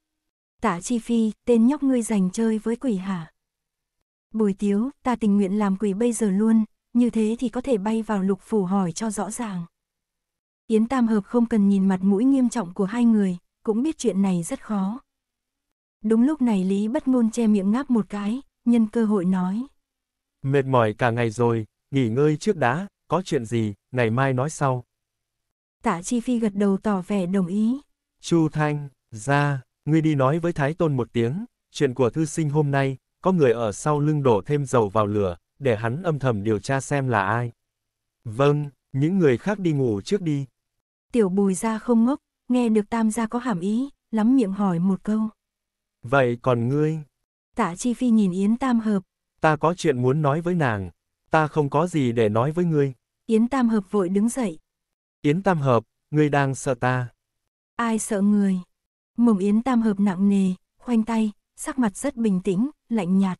Tả chi phi, tên nhóc ngươi dành chơi với quỷ hả? Bùi tiếu, ta tình nguyện làm quỷ bây giờ luôn, như thế thì có thể bay vào lục phủ hỏi cho rõ ràng. Yến Tam Hợp không cần nhìn mặt mũi nghiêm trọng của hai người, cũng biết chuyện này rất khó. Đúng lúc này Lý bất ngôn che miệng ngáp một cái, nhân cơ hội nói. Mệt mỏi cả ngày rồi, nghỉ ngơi trước đã, có chuyện gì, ngày mai nói sau. Tạ Chi Phi gật đầu tỏ vẻ đồng ý. Chu Thanh, ra, ngươi đi nói với Thái Tôn một tiếng, chuyện của thư sinh hôm nay, có người ở sau lưng đổ thêm dầu vào lửa, để hắn âm thầm điều tra xem là ai. Vâng, những người khác đi ngủ trước đi. Tiểu bùi ra không ngốc, nghe được tam gia có hàm ý, lắm miệng hỏi một câu. Vậy còn ngươi? Tạ Chi Phi nhìn Yến Tam Hợp. Ta có chuyện muốn nói với nàng, ta không có gì để nói với ngươi. Yến Tam Hợp vội đứng dậy. Yến Tam Hợp, ngươi đang sợ ta. Ai sợ người? Mồm Yến Tam Hợp nặng nề, khoanh tay, sắc mặt rất bình tĩnh, lạnh nhạt.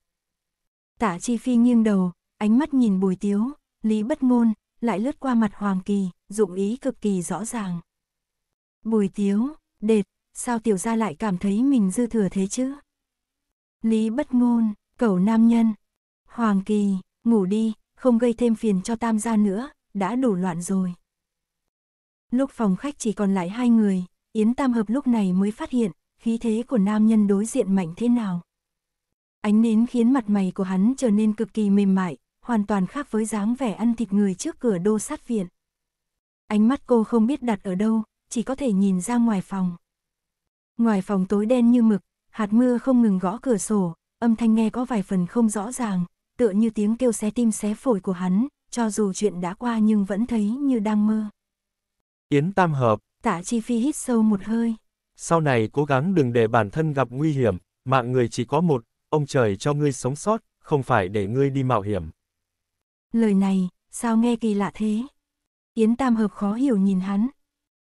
tạ Chi Phi nghiêng đầu, ánh mắt nhìn Bùi Tiếu, Lý Bất Ngôn, lại lướt qua mặt Hoàng Kỳ, dụng ý cực kỳ rõ ràng. Bùi tiếu, đệt, sao tiểu gia lại cảm thấy mình dư thừa thế chứ? Lý bất ngôn, cẩu nam nhân. Hoàng kỳ, ngủ đi, không gây thêm phiền cho tam gia nữa, đã đủ loạn rồi. Lúc phòng khách chỉ còn lại hai người, Yến Tam Hợp lúc này mới phát hiện, khí thế của nam nhân đối diện mạnh thế nào. Ánh nến khiến mặt mày của hắn trở nên cực kỳ mềm mại, hoàn toàn khác với dáng vẻ ăn thịt người trước cửa đô sát viện. Ánh mắt cô không biết đặt ở đâu, chỉ có thể nhìn ra ngoài phòng. Ngoài phòng tối đen như mực, hạt mưa không ngừng gõ cửa sổ, âm thanh nghe có vài phần không rõ ràng, tựa như tiếng kêu xé tim xé phổi của hắn, cho dù chuyện đã qua nhưng vẫn thấy như đang mơ. Yến Tam Hợp Tạ Chi Phi hít sâu một hơi. Sau này cố gắng đừng để bản thân gặp nguy hiểm, mạng người chỉ có một, ông trời cho ngươi sống sót, không phải để ngươi đi mạo hiểm. Lời này, sao nghe kỳ lạ thế? Yến Tam Hợp khó hiểu nhìn hắn,